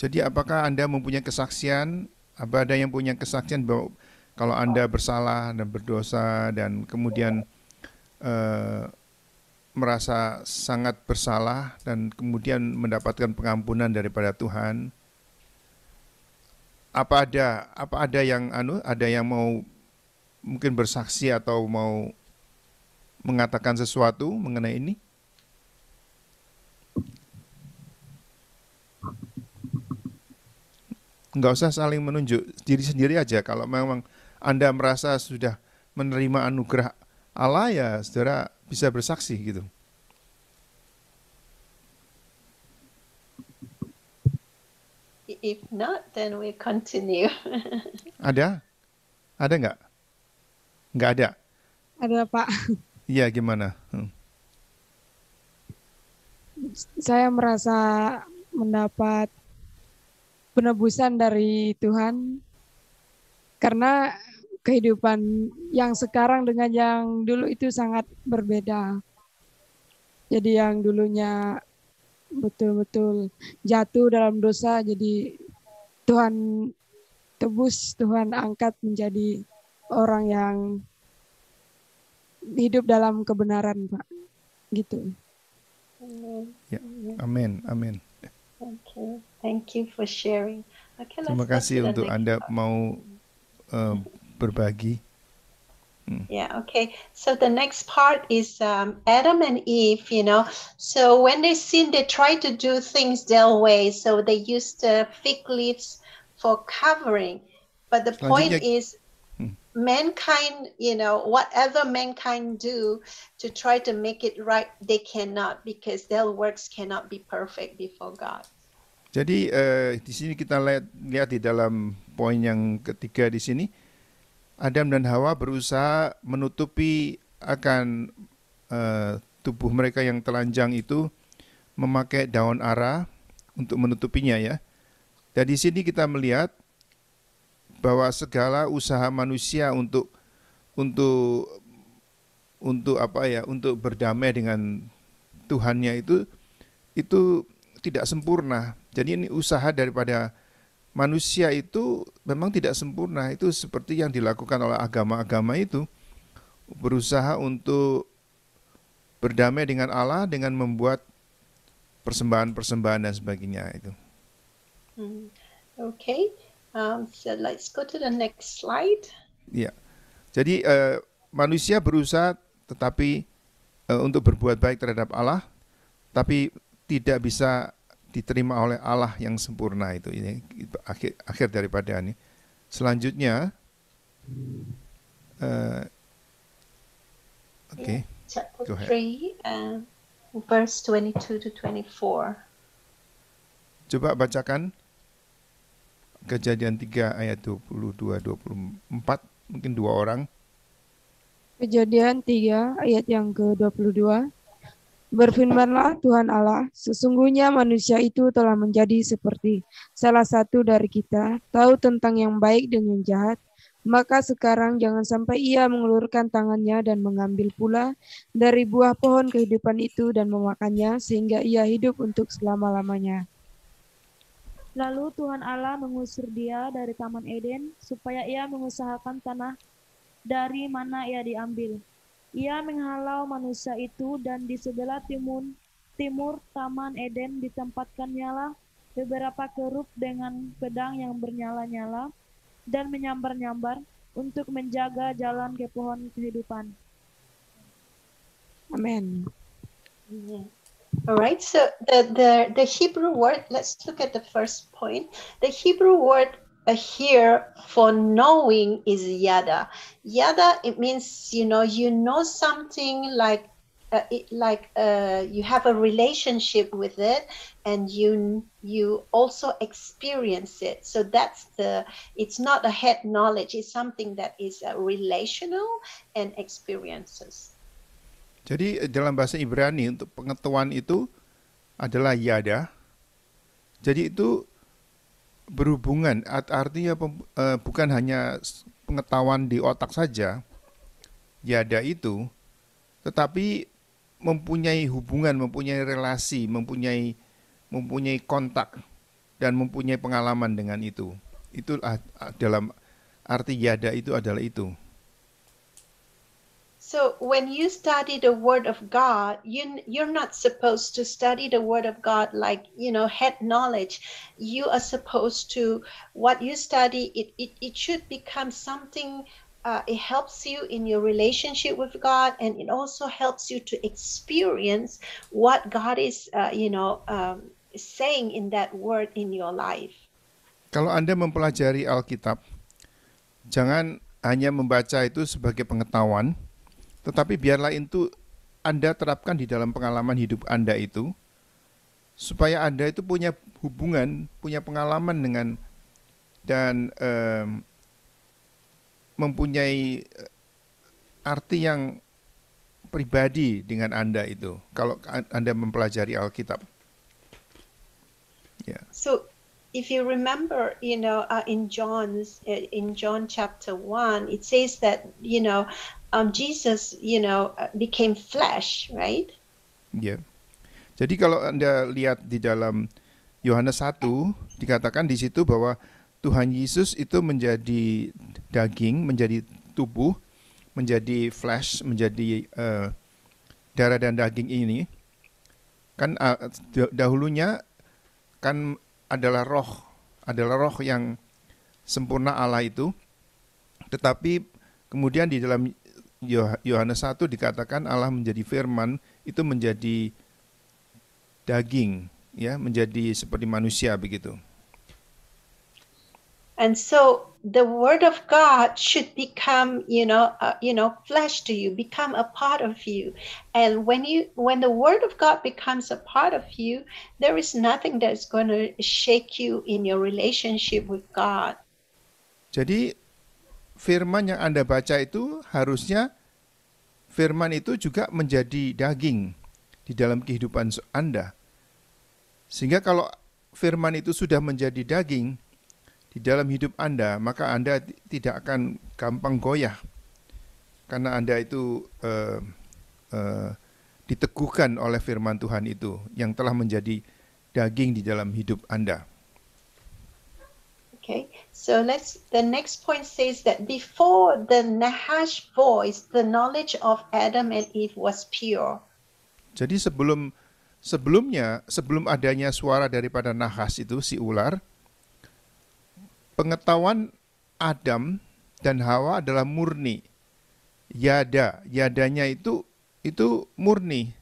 Jadi apakah Anda mempunyai kesaksian? Apa ada yang punya kesaksian bahwa kalau Anda bersalah dan berdosa dan kemudian uh, merasa sangat bersalah dan kemudian mendapatkan pengampunan daripada Tuhan? Apa ada apa ada yang anu ada yang mau mungkin bersaksi atau mau mengatakan sesuatu mengenai ini? nggak usah saling menunjuk diri sendiri aja kalau memang anda merasa sudah menerima anugerah Allah ya saudara bisa bersaksi gitu If not, then we continue. ada? Ada nggak? Nggak ada. Ada Pak. Iya gimana? Hmm. Saya merasa mendapat penebusan dari Tuhan karena kehidupan yang sekarang dengan yang dulu itu sangat berbeda. Jadi yang dulunya betul-betul jatuh dalam dosa jadi Tuhan tebus, Tuhan angkat menjadi orang yang hidup dalam kebenaran, Pak. Gitu. Ya, amin, amin. Okay. Thank you for sharing. Okay, Terima kasih untuk anda part. mau uh, berbagi. Hmm. Yeah, okay. So the next part is um, Adam and Eve, you know. So when they sin, they try to do things their way. So they used the fig leaves for covering. But the point is, hmm. mankind, you know, whatever mankind do to try to make it right, they cannot because their works cannot be perfect before God. Jadi eh, di sini kita lihat, lihat di dalam poin yang ketiga di sini Adam dan Hawa berusaha menutupi akan eh, tubuh mereka yang telanjang itu memakai daun ara untuk menutupinya ya. Dan di sini kita melihat bahwa segala usaha manusia untuk untuk untuk apa ya untuk berdamai dengan Tuhannya itu itu tidak sempurna jadi ini usaha daripada manusia itu memang tidak sempurna. Itu seperti yang dilakukan oleh agama-agama itu berusaha untuk berdamai dengan Allah dengan membuat persembahan-persembahan dan sebagainya itu. Oke, hmm. okay. um, so let's go to the next slide. Ya, jadi uh, manusia berusaha tetapi uh, untuk berbuat baik terhadap Allah, tapi tidak bisa diterima oleh Allah yang sempurna itu ini akhir akhir daripada ini selanjutnya uh, oke okay. yeah, chapter 3 uh, verse 22 to 24 coba bacakan kejadian 3 ayat 22 24 mungkin dua orang kejadian 3 ayat yang ke 22 Berfirmanlah Tuhan Allah, sesungguhnya manusia itu telah menjadi seperti salah satu dari kita, tahu tentang yang baik dan yang jahat, maka sekarang jangan sampai ia mengulurkan tangannya dan mengambil pula dari buah pohon kehidupan itu dan memakannya sehingga ia hidup untuk selama-lamanya. Lalu Tuhan Allah mengusir dia dari Taman Eden supaya ia mengusahakan tanah dari mana ia diambil. Ia menghalau manusia itu dan di sebelah timur, timur Taman Eden ditempatkannya lah beberapa kerup dengan pedang yang bernyala-nyala dan menyambar-nyambar untuk menjaga jalan ke pohon kehidupan. Amen. Yeah. All right, so the, the, the Hebrew word, let's look at the first point. The Hebrew word here for knowing is yada. Yada it means you know you know something like uh, it, like uh, you have a relationship with it and you you also experience it so that's the it's not a head knowledge it's something that is uh, relational and experiences jadi eh, dalam bahasa Ibrani untuk pengetahuan itu adalah yada jadi itu berhubungan artinya e, bukan hanya pengetahuan di otak saja yada itu tetapi mempunyai hubungan, mempunyai relasi, mempunyai mempunyai kontak dan mempunyai pengalaman dengan itu. Itu dalam arti yada itu adalah itu. So when you study the Word of God, you you're not supposed to study the Word of God like you know head knowledge. You are supposed to what you study. It it, it should become something. Uh, it helps you in your relationship with God, and it also helps you to experience what God is uh, you know um, saying in that Word in your life. Kalau anda mempelajari Alkitab, jangan hanya membaca itu sebagai pengetahuan Tetapi biarlah itu Anda terapkan di dalam pengalaman hidup Anda itu supaya Anda itu punya hubungan, punya pengalaman dengan dan eh, mempunyai arti yang pribadi dengan Anda itu kalau Anda mempelajari Alkitab. Yeah. So if you remember, you know, uh, in John's eh, in John chapter one, it says that, you know, um, Jesus, you know, uh, became flesh, right? Yeah. Jadi kalau Anda lihat di dalam Yohanes 1 dikatakan di situ bahwa Tuhan Yesus itu menjadi daging, menjadi tubuh, menjadi flesh, menjadi uh, darah dan daging ini kan uh, dahulunya kan adalah roh, adalah roh yang sempurna Allah itu. Tetapi kemudian di dalam Yohanes 1 dikatakan Allah menjadi firman itu menjadi daging ya menjadi seperti manusia begitu. And so the word of God should become, you know, uh, you know, flesh to you, become a part of you. And when you, when the word of God becomes a part of you, there is nothing that's going to shake you in your relationship with God. Jadi firman yang Anda baca itu harusnya firman itu juga menjadi daging di dalam kehidupan Anda. Sehingga kalau firman itu sudah menjadi daging di dalam hidup Anda, maka Anda tidak akan gampang goyah. Karena Anda itu eh, eh, diteguhkan oleh firman Tuhan itu yang telah menjadi daging di dalam hidup Anda. Oke. Okay. So let's, the next point says that before the Nahash voice, the knowledge of Adam and Eve was pure. Jadi sebelum sebelumnya, sebelum adanya suara daripada Nahash itu si ular, pengetahuan Adam dan Hawa adalah murni. Yada, yadanya itu itu murni.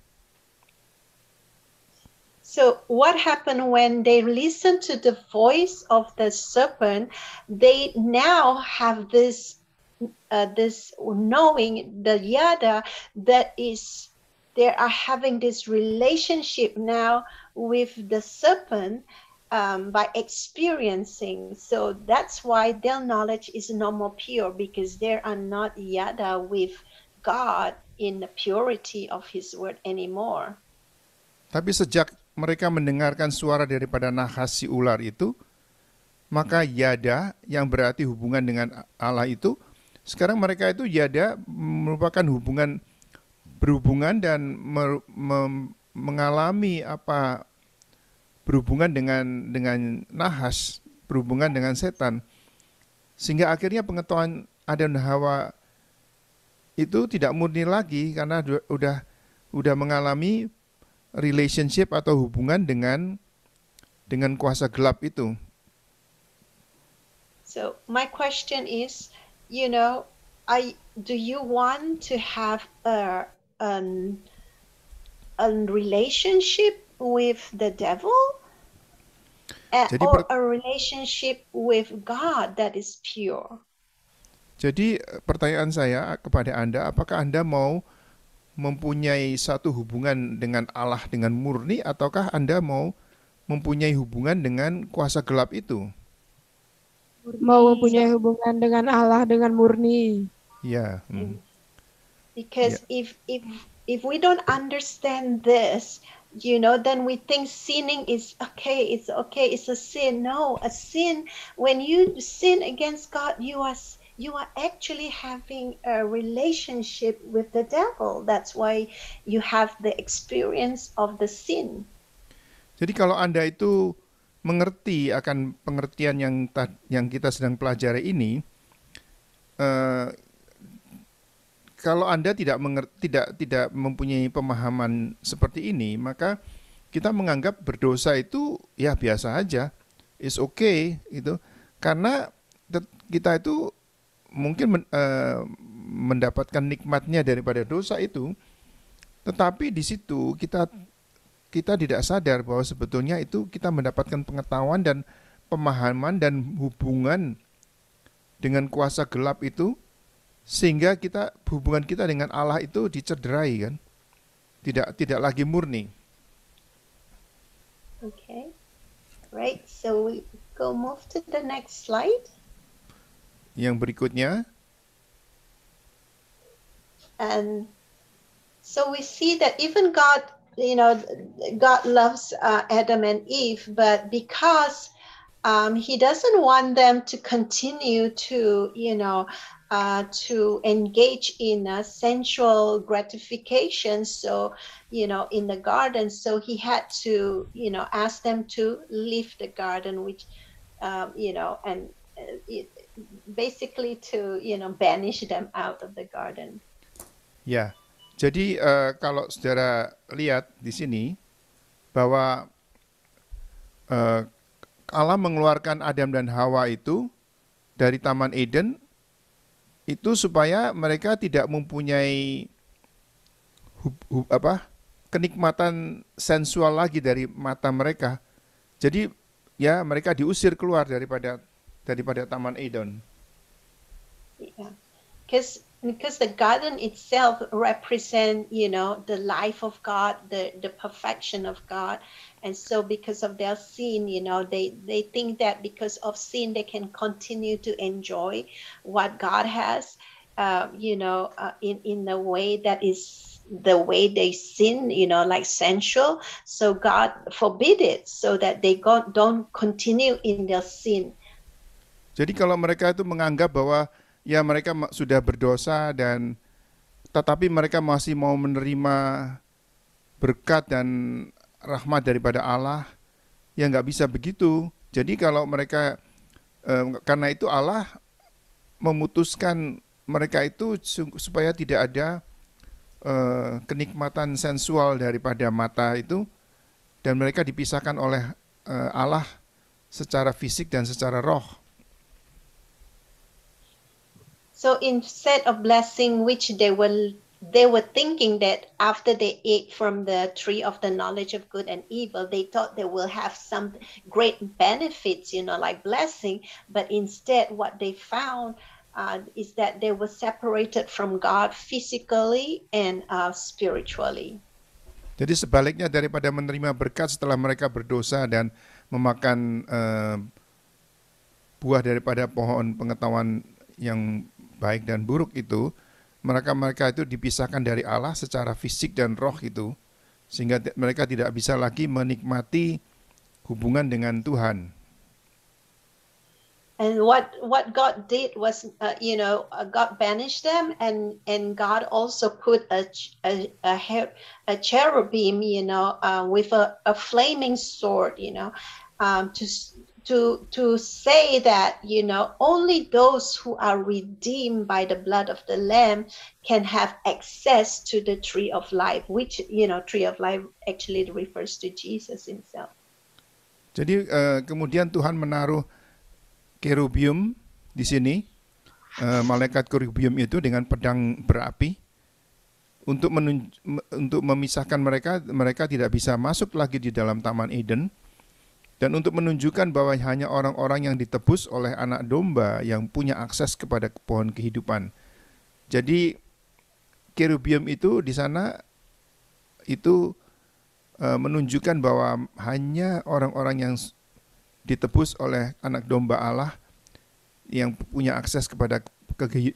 So, what happened when they listened to the voice of the serpent? They now have this uh, this knowing the yada that is they are having this relationship now with the serpent um, by experiencing. So that's why their knowledge is no more pure because they are not yada with God in the purity of His word anymore. Tapi sejak mereka mendengarkan suara daripada nahas si ular itu, maka yada yang berarti hubungan dengan Allah itu, sekarang mereka itu yada merupakan hubungan berhubungan dan mer, me, mengalami apa berhubungan dengan dengan nahas, berhubungan dengan setan. Sehingga akhirnya pengetahuan Adam dan Hawa itu tidak murni lagi karena udah udah mengalami relationship atau hubungan dengan dengan kuasa gelap itu. So my question is, you know, I do you want to have a an a relationship with the devil? Uh, Jadi, or a relationship with God that is pure. Jadi eh, pertanyaan saya kepada Anda, apakah Anda mau mempunyai satu hubungan dengan Allah dengan murni ataukah Anda mau mempunyai hubungan dengan kuasa gelap itu? Mau mempunyai hubungan dengan Allah dengan murni. Ya. Yeah. Hmm. Ya. Because yeah. if if if we don't understand this, you know, then we think sinning is okay, it's okay, it's a sin. No, a sin when you sin against God, you are you are actually having a relationship with the devil. That's why you have the experience of the sin. Jadi kalau Anda itu mengerti akan pengertian yang yang kita sedang pelajari ini, uh, kalau Anda tidak mengerti, tidak tidak mempunyai pemahaman seperti ini, maka kita menganggap berdosa itu ya biasa aja, is okay gitu. Karena kita itu mungkin men, uh, mendapatkan nikmatnya daripada dosa itu tetapi di situ kita kita tidak sadar bahwa sebetulnya itu kita mendapatkan pengetahuan dan pemahaman dan hubungan dengan kuasa gelap itu sehingga kita hubungan kita dengan Allah itu dicederai kan tidak tidak lagi murni okay right so we go move to the next slide Yang berikutnya. And so we see that even God, you know, God loves uh, Adam and Eve, but because um, he doesn't want them to continue to, you know, uh, to engage in sensual gratification. So, you know, in the garden, so he had to, you know, ask them to leave the garden, which, um, you know, and uh, it, basically to you know banish them out of the garden. Ya, jadi uh, kalau saudara lihat di sini bahwa uh, Allah mengeluarkan Adam dan Hawa itu dari Taman Eden itu supaya mereka tidak mempunyai hub, hub, apa kenikmatan sensual lagi dari mata mereka. Jadi ya mereka diusir keluar daripada daripada Taman Eden. Yeah, because because the garden itself represent you know the life of god the the perfection of god and so because of their sin you know they they think that because of sin they can continue to enjoy what god has uh, you know uh, in in the way that is the way they sin you know like sensual so god forbid it so that they go, don't continue in their sin Jadi kalau mereka itu menganggap bahwa ya mereka sudah berdosa dan tetapi mereka masih mau menerima berkat dan rahmat daripada Allah, ya nggak bisa begitu. Jadi kalau mereka eh, karena itu Allah memutuskan mereka itu supaya tidak ada eh, kenikmatan sensual daripada mata itu dan mereka dipisahkan oleh eh, Allah secara fisik dan secara roh. So instead of blessing, which they were they were thinking that after they ate from the tree of the knowledge of good and evil, they thought they will have some great benefits, you know, like blessing. But instead, what they found uh, is that they were separated from God physically and uh, spiritually. Jadi sebaliknya daripada menerima berkat setelah mereka berdosa dan memakan uh, buah daripada pohon pengetahuan yang baik dan buruk itu mereka-mereka itu dipisahkan dari Allah secara fisik dan roh itu sehingga mereka tidak bisa lagi menikmati hubungan dengan Tuhan. And what what God did was uh, you know uh, God banished them and and God also put a a a, a cherubim you know uh, with a, a flaming sword you know um, to to to say that you know only those who are redeemed by the blood of the lamb can have access to the tree of life which you know tree of life actually refers to Jesus himself. Jadi uh, kemudian Tuhan menaruh kerubium di sini uh, malaikat kerubium itu dengan pedang berapi untuk menunj- untuk memisahkan mereka mereka tidak bisa masuk lagi di dalam taman Eden dan untuk menunjukkan bahwa hanya orang-orang yang ditebus oleh anak domba yang punya akses kepada pohon kehidupan. Jadi kerubium itu di sana itu e, menunjukkan bahwa hanya orang-orang yang ditebus oleh anak domba Allah yang punya akses kepada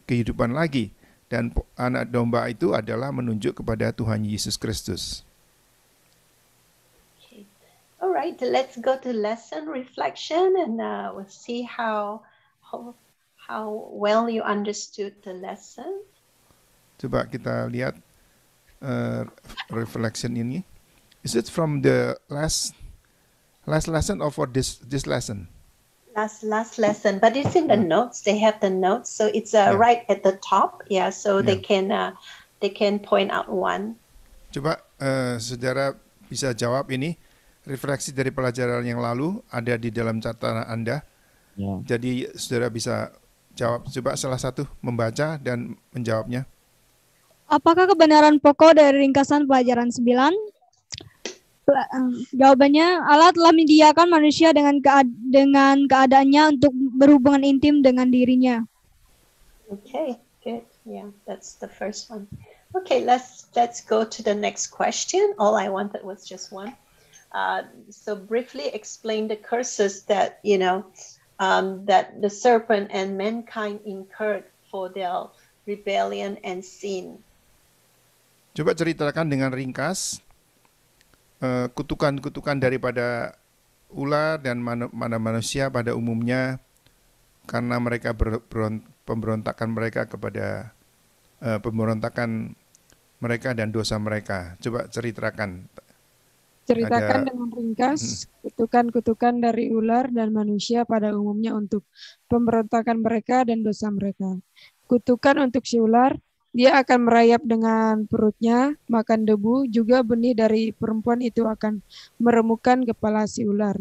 kehidupan lagi dan anak domba itu adalah menunjuk kepada Tuhan Yesus Kristus. All right, let's go to lesson reflection and uh, we'll see how, how how well you understood the lesson. Coba kita lihat uh, reflection ini. Is it from the last last lesson or for this this lesson? Last last lesson, but it's in the yeah. notes. They have the notes, so it's uh, yeah. right at the top. Yeah, so yeah. they can uh, they can point out one. Coba uh, saudara bisa jawab ini refleksi dari pelajaran yang lalu ada di dalam catatan Anda. Ya. Jadi saudara bisa jawab coba salah satu membaca dan menjawabnya. Apakah kebenaran pokok dari ringkasan pelajaran 9? Jawabannya Allah telah menyediakan manusia dengan kead dengan keadaannya untuk berhubungan intim dengan dirinya. Okay, good. Yeah, that's the first one. Okay, let's let's go to the next question. All I wanted was just one. Uh, so briefly explain the curses that you know um, that the serpent and mankind incurred for their rebellion and sin. Coba ceritakan dengan ringkas kutukan uh, kutukan-kutukan daripada ular dan mana manusia pada umumnya karena mereka pemberontakan mereka kepada uh, pemberontakan mereka dan dosa mereka. Coba ceritakan ceritakan Agak... dengan ringkas kutukan-kutukan dari ular dan manusia pada umumnya untuk pemberontakan mereka dan dosa mereka. Kutukan untuk si ular, dia akan merayap dengan perutnya, makan debu, juga benih dari perempuan itu akan meremukkan kepala si ular.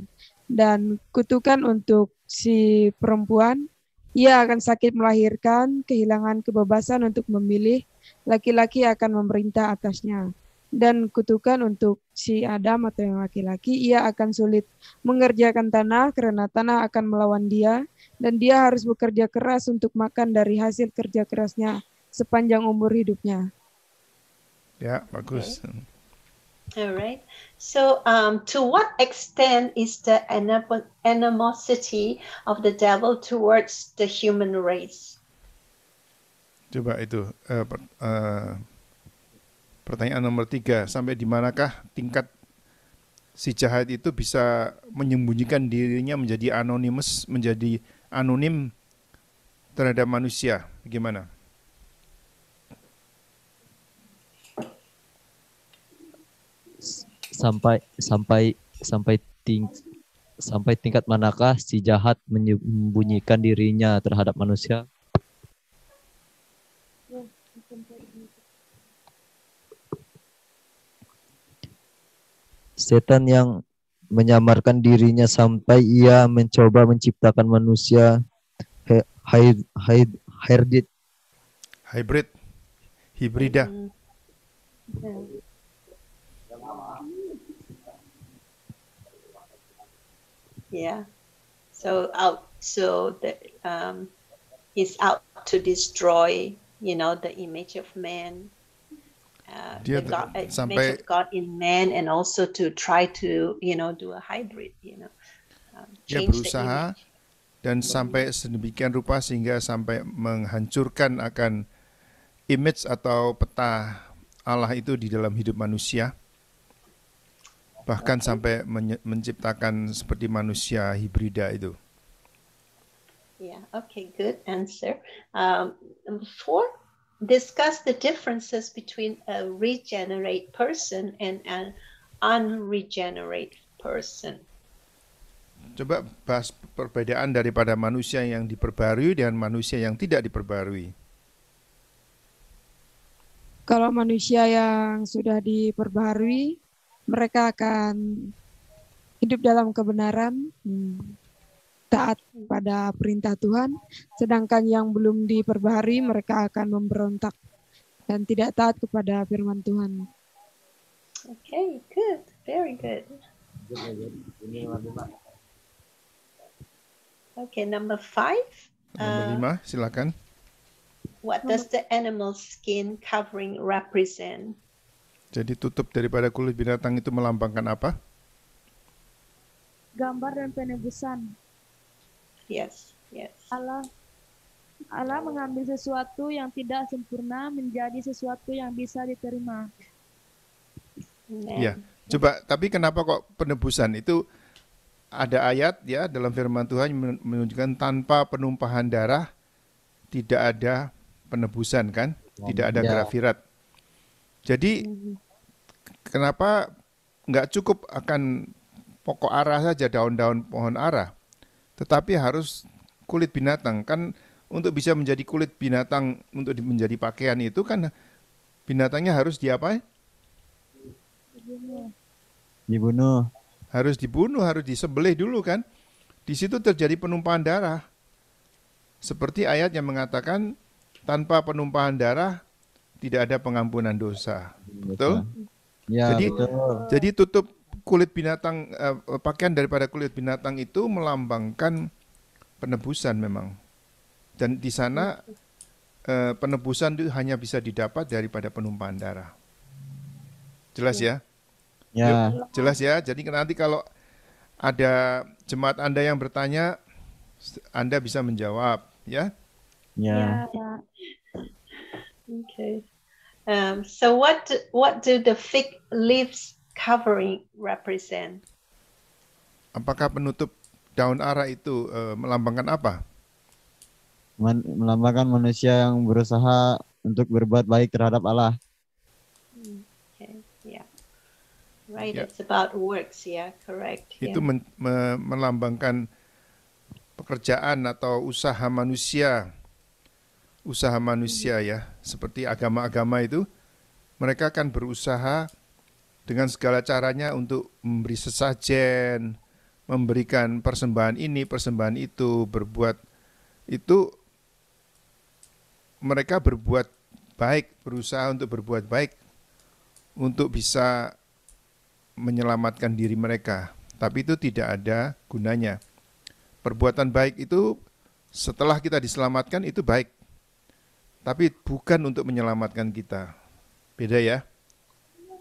Dan kutukan untuk si perempuan, ia akan sakit melahirkan, kehilangan kebebasan untuk memilih, laki-laki akan memerintah atasnya dan kutukan untuk si Adam atau yang laki-laki, ia akan sulit mengerjakan tanah karena tanah akan melawan dia dan dia harus bekerja keras untuk makan dari hasil kerja kerasnya sepanjang umur hidupnya. Ya, bagus. Okay. All right. So, um, to what extent is the animosity of the devil towards the human race? Coba itu uh, uh, Pertanyaan nomor tiga, sampai di manakah tingkat si jahat itu bisa menyembunyikan dirinya menjadi anonimus, menjadi anonim terhadap manusia? Bagaimana? Sampai sampai sampai ting sampai tingkat manakah si jahat menyembunyikan dirinya terhadap manusia? setan yang menyamarkan dirinya sampai ia mencoba menciptakan manusia hybrid hybrid hybrid hibrida yeah so out so the um, is out to destroy you know the image of man uh, dia the sampai God in man and also to try to you know do a hybrid you know uh, dia berusaha dan yeah. sampai sedemikian rupa sehingga sampai menghancurkan akan image atau peta Allah itu di dalam hidup manusia bahkan sampai menciptakan seperti manusia hibrida itu. Yeah, okay, good answer. Um, four discuss the differences between a regenerate person and an unregenerate person. Coba bahas perbedaan daripada manusia yang diperbarui dengan manusia yang tidak diperbarui. Kalau manusia yang sudah diperbarui, mereka akan hidup dalam kebenaran. Hmm taat pada perintah Tuhan, sedangkan yang belum diperbaharui mereka akan memberontak dan tidak taat kepada firman Tuhan. Oke, okay, good, very good. Okay, number five. Nomor uh, lima, uh, silakan. What does the animal skin covering represent? Jadi tutup daripada kulit binatang itu melambangkan apa? Gambar dan penebusan yes, yes. Allah Allah mengambil sesuatu yang tidak sempurna menjadi sesuatu yang bisa diterima. Ya, Coba tapi kenapa kok penebusan itu ada ayat ya dalam firman Tuhan menunjukkan tanpa penumpahan darah tidak ada penebusan kan? Tidak ada ya. grafirat. Jadi kenapa nggak cukup akan pokok arah saja daun-daun pohon arah tetapi harus kulit binatang kan untuk bisa menjadi kulit binatang untuk menjadi pakaian itu kan binatangnya harus diapa? Dibunuh. Harus dibunuh, harus disembelih dulu kan? Di situ terjadi penumpahan darah. Seperti ayat yang mengatakan tanpa penumpahan darah tidak ada pengampunan dosa. Betul? betul? Ya, jadi betul. jadi tutup kulit binatang uh, pakaian daripada kulit binatang itu melambangkan penebusan memang. Dan di sana uh, penebusan itu hanya bisa didapat daripada penumpahan darah. Jelas ya? Ya. jelas ya. Jadi nanti kalau ada jemaat Anda yang bertanya, Anda bisa menjawab, ya? Ya. ya. Okay. Um, so what what do the fig leaves covering represent. Apakah penutup daun ara itu uh, melambangkan apa? Men melambangkan manusia yang berusaha untuk berbuat baik terhadap Allah. Hmm, okay, yeah. Right, yeah. it's about works, yeah, correct. Itu Men me melambangkan pekerjaan atau usaha manusia, usaha manusia mm -hmm. ya, seperti agama-agama itu, mereka akan berusaha dengan segala caranya untuk memberi sesajen, memberikan persembahan ini, persembahan itu, berbuat itu mereka berbuat baik, berusaha untuk berbuat baik untuk bisa menyelamatkan diri mereka. Tapi itu tidak ada gunanya. Perbuatan baik itu setelah kita diselamatkan itu baik. Tapi bukan untuk menyelamatkan kita. Beda ya?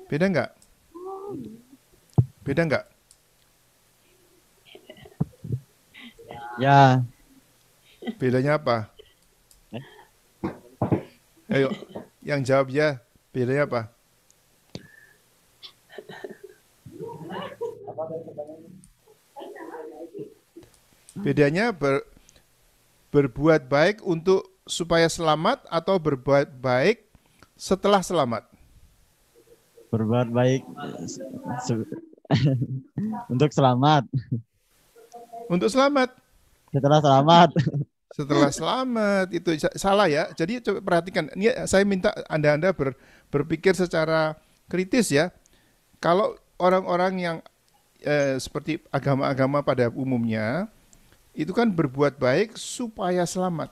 Beda enggak? Beda nggak? Ya. Bedanya apa? Ayo, yang jawab ya. Bedanya apa? Bedanya ber, berbuat baik untuk supaya selamat atau berbuat baik setelah selamat? berbuat baik untuk selamat. Untuk selamat. Setelah selamat. Setelah selamat itu salah ya. Jadi coba perhatikan. Ini saya minta anda-anda ber, berpikir secara kritis ya. Kalau orang-orang yang eh, seperti agama-agama pada umumnya itu kan berbuat baik supaya selamat.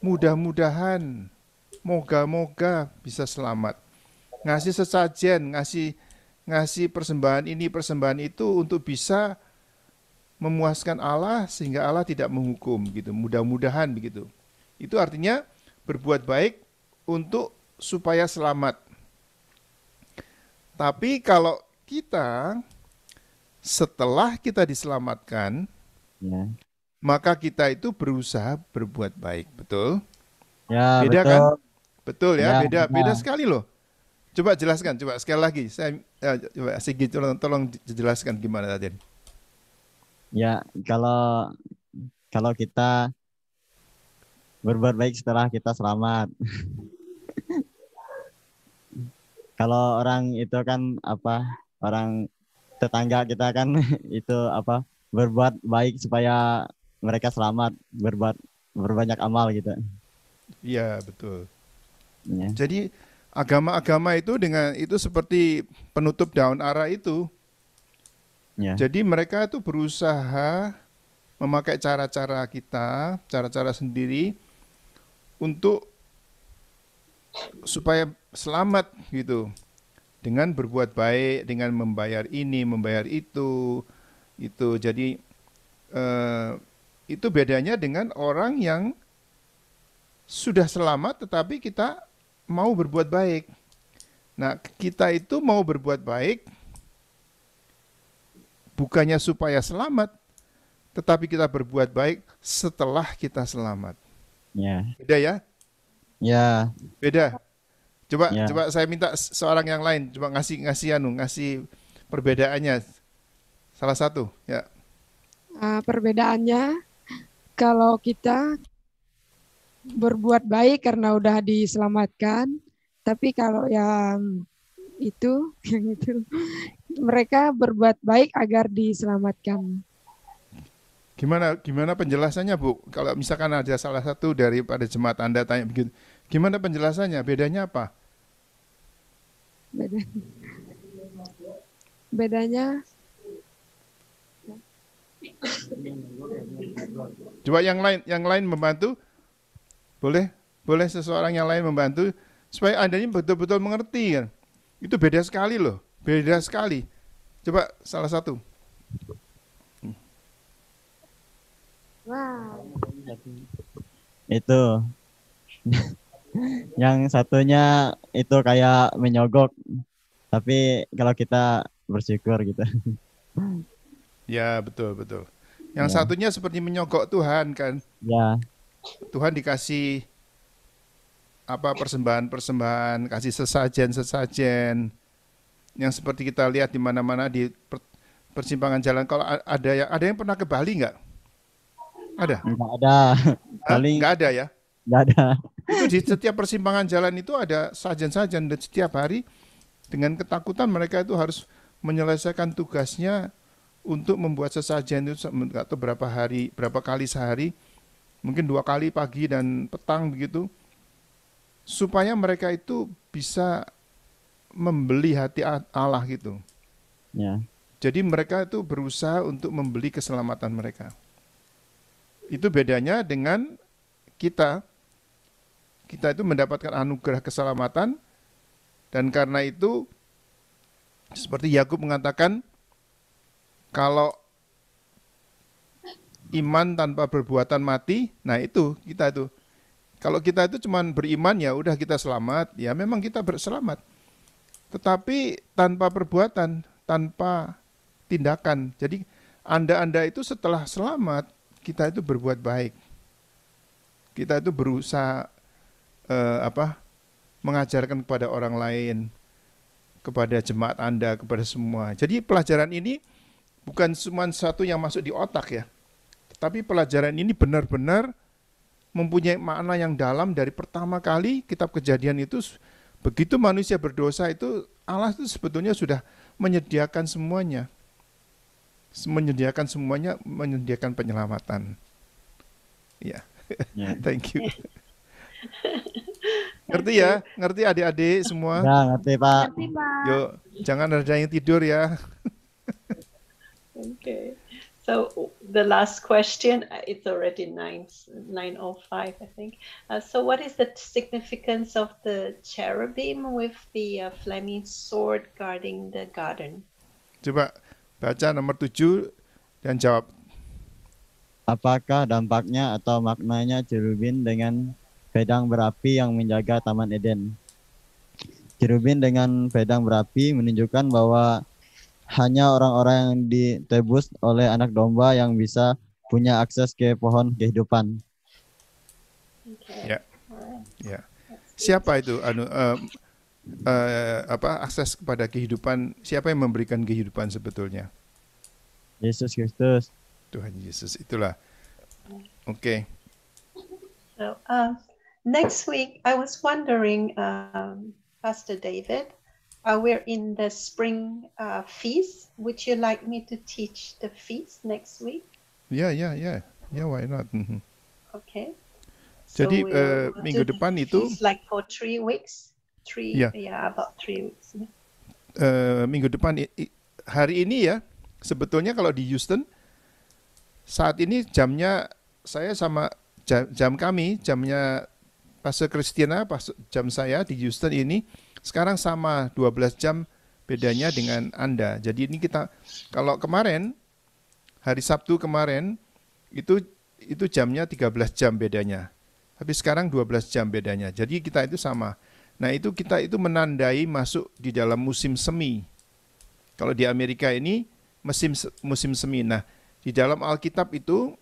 Mudah-mudahan, moga-moga bisa selamat ngasih sesajen, ngasih ngasih persembahan ini, persembahan itu untuk bisa memuaskan Allah sehingga Allah tidak menghukum gitu. Mudah-mudahan begitu. Itu artinya berbuat baik untuk supaya selamat. Tapi kalau kita setelah kita diselamatkan, ya. maka kita itu berusaha berbuat baik, betul? Ya, beda betul. kan? Betul ya, ya beda beda sekali loh. Coba jelaskan, coba sekali lagi. Saya ya, coba Sigit tolong, tolong jelaskan gimana tadi. Ya, kalau kalau kita berbuat baik setelah kita selamat. kalau orang itu kan apa? Orang tetangga kita kan itu apa? Berbuat baik supaya mereka selamat, berbuat berbanyak amal gitu. Iya, betul. Ya. Jadi agama-agama itu dengan itu seperti penutup daun arah itu. Ya. Jadi mereka itu berusaha memakai cara-cara kita, cara-cara sendiri untuk supaya selamat gitu. Dengan berbuat baik, dengan membayar ini, membayar itu, itu. Jadi eh, itu bedanya dengan orang yang sudah selamat tetapi kita mau berbuat baik. Nah, kita itu mau berbuat baik bukannya supaya selamat, tetapi kita berbuat baik setelah kita selamat. Ya. Beda ya? Ya. Beda. Coba ya. coba saya minta seorang yang lain coba ngasih ngasih anu ngasih perbedaannya salah satu ya. Uh, perbedaannya kalau kita berbuat baik karena udah diselamatkan tapi kalau yang itu yang itu mereka berbuat baik agar diselamatkan gimana gimana penjelasannya bu kalau misalkan ada salah satu daripada jemaat anda tanya begitu gimana penjelasannya bedanya apa bedanya bedanya coba yang lain yang lain membantu boleh boleh seseorang yang lain membantu supaya Anda ini betul-betul mengerti kan. Itu beda sekali loh, beda sekali. Coba salah satu. Wow. Itu. yang satunya itu kayak menyogok. Tapi kalau kita bersyukur gitu. Ya, betul, betul. Yang ya. satunya seperti menyogok Tuhan kan. Ya. Tuhan dikasih apa persembahan-persembahan, kasih sesajen-sesajen yang seperti kita lihat di mana-mana di persimpangan jalan. Kalau ada yang ada yang pernah ke Bali nggak? Ada? Nggak ada. Bali nggak ada ya? Nggak ada. Itu di setiap persimpangan jalan itu ada sajen-sajen dan setiap hari dengan ketakutan mereka itu harus menyelesaikan tugasnya untuk membuat sesajen itu atau berapa hari, berapa kali sehari mungkin dua kali pagi dan petang begitu, supaya mereka itu bisa membeli hati Allah gitu. Ya. Jadi mereka itu berusaha untuk membeli keselamatan mereka. Itu bedanya dengan kita. Kita itu mendapatkan anugerah keselamatan dan karena itu seperti Yakub mengatakan kalau iman tanpa perbuatan mati, nah itu kita itu. Kalau kita itu cuman beriman ya udah kita selamat, ya memang kita berselamat. Tetapi tanpa perbuatan, tanpa tindakan. Jadi Anda-anda itu setelah selamat, kita itu berbuat baik. Kita itu berusaha eh, apa? mengajarkan kepada orang lain, kepada jemaat Anda, kepada semua. Jadi pelajaran ini bukan cuma satu yang masuk di otak ya, tapi pelajaran ini benar-benar mempunyai makna yang dalam dari pertama kali kitab kejadian itu begitu manusia berdosa itu Allah itu sebetulnya sudah menyediakan semuanya. Menyediakan semuanya, menyediakan penyelamatan. Iya. Ya. Yeah. Ya? Thank you. ngerti ya? Ngerti adik-adik semua? Ya, ngerti, Pak. Ngerti, Pak. Yuk, jangan ada yang tidur ya. Oke. Okay. So the last question, uh, it's already 905, I think. Uh, so what is the significance of the cherubim with the uh, flaming sword guarding the garden? Coba baca nomor 7 dan jawab. Apakah dampaknya atau maknanya cherubim dengan pedang berapi yang menjaga Taman Eden? Cherubim dengan pedang berapi menunjukkan bahwa hanya orang-orang yang ditebus oleh anak domba yang bisa punya akses ke pohon kehidupan. Ya. Ya. Siapa itu anu uh, uh, apa akses kepada kehidupan? Siapa yang memberikan kehidupan sebetulnya? Yesus Kristus. Tuhan Yesus itulah. Oke. Okay. So, uh, next week I was wondering um, Pastor David Uh, we're in the spring uh, feast. Would you like me to teach the feast next week? Yeah, yeah, yeah. Yeah, why not? Mm-hmm. Okay. So Jadi we'll, uh, minggu depan itu like for three weeks, three yeah, yeah about three weeks. Uh, minggu depan hari ini ya sebetulnya kalau di Houston saat ini jamnya saya sama jam, jam kami jamnya Pastor Christina, pas jam saya di Houston ini sekarang sama 12 jam bedanya dengan Anda. Jadi ini kita kalau kemarin hari Sabtu kemarin itu itu jamnya 13 jam bedanya. Tapi sekarang 12 jam bedanya. Jadi kita itu sama. Nah, itu kita itu menandai masuk di dalam musim semi. Kalau di Amerika ini musim musim semi. Nah, di dalam Alkitab itu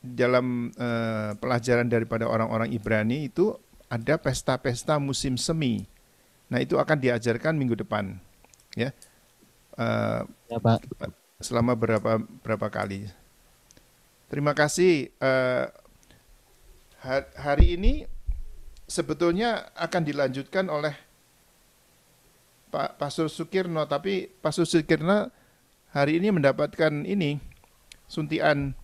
dalam uh, pelajaran daripada orang-orang Ibrani itu ada pesta-pesta musim semi. Nah itu akan diajarkan minggu depan, ya. Uh, ya Pak. Selama berapa berapa kali. Terima kasih. Uh, hari ini sebetulnya akan dilanjutkan oleh Pak pasur Sukirno, tapi Pastor Sukirno hari ini mendapatkan ini suntian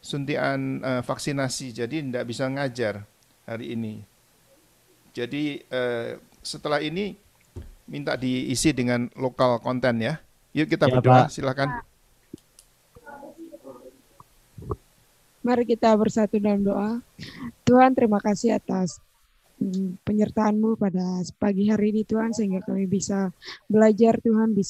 suntian uh, vaksinasi, jadi tidak bisa ngajar hari ini. Jadi uh, setelah ini minta diisi dengan lokal konten ya. Yuk kita ya, berdoa, Pak. silakan. Mari kita bersatu dalam doa. Tuhan, terima kasih atas hmm, penyertaanmu pada pagi hari ini Tuhan sehingga kami bisa belajar Tuhan bisa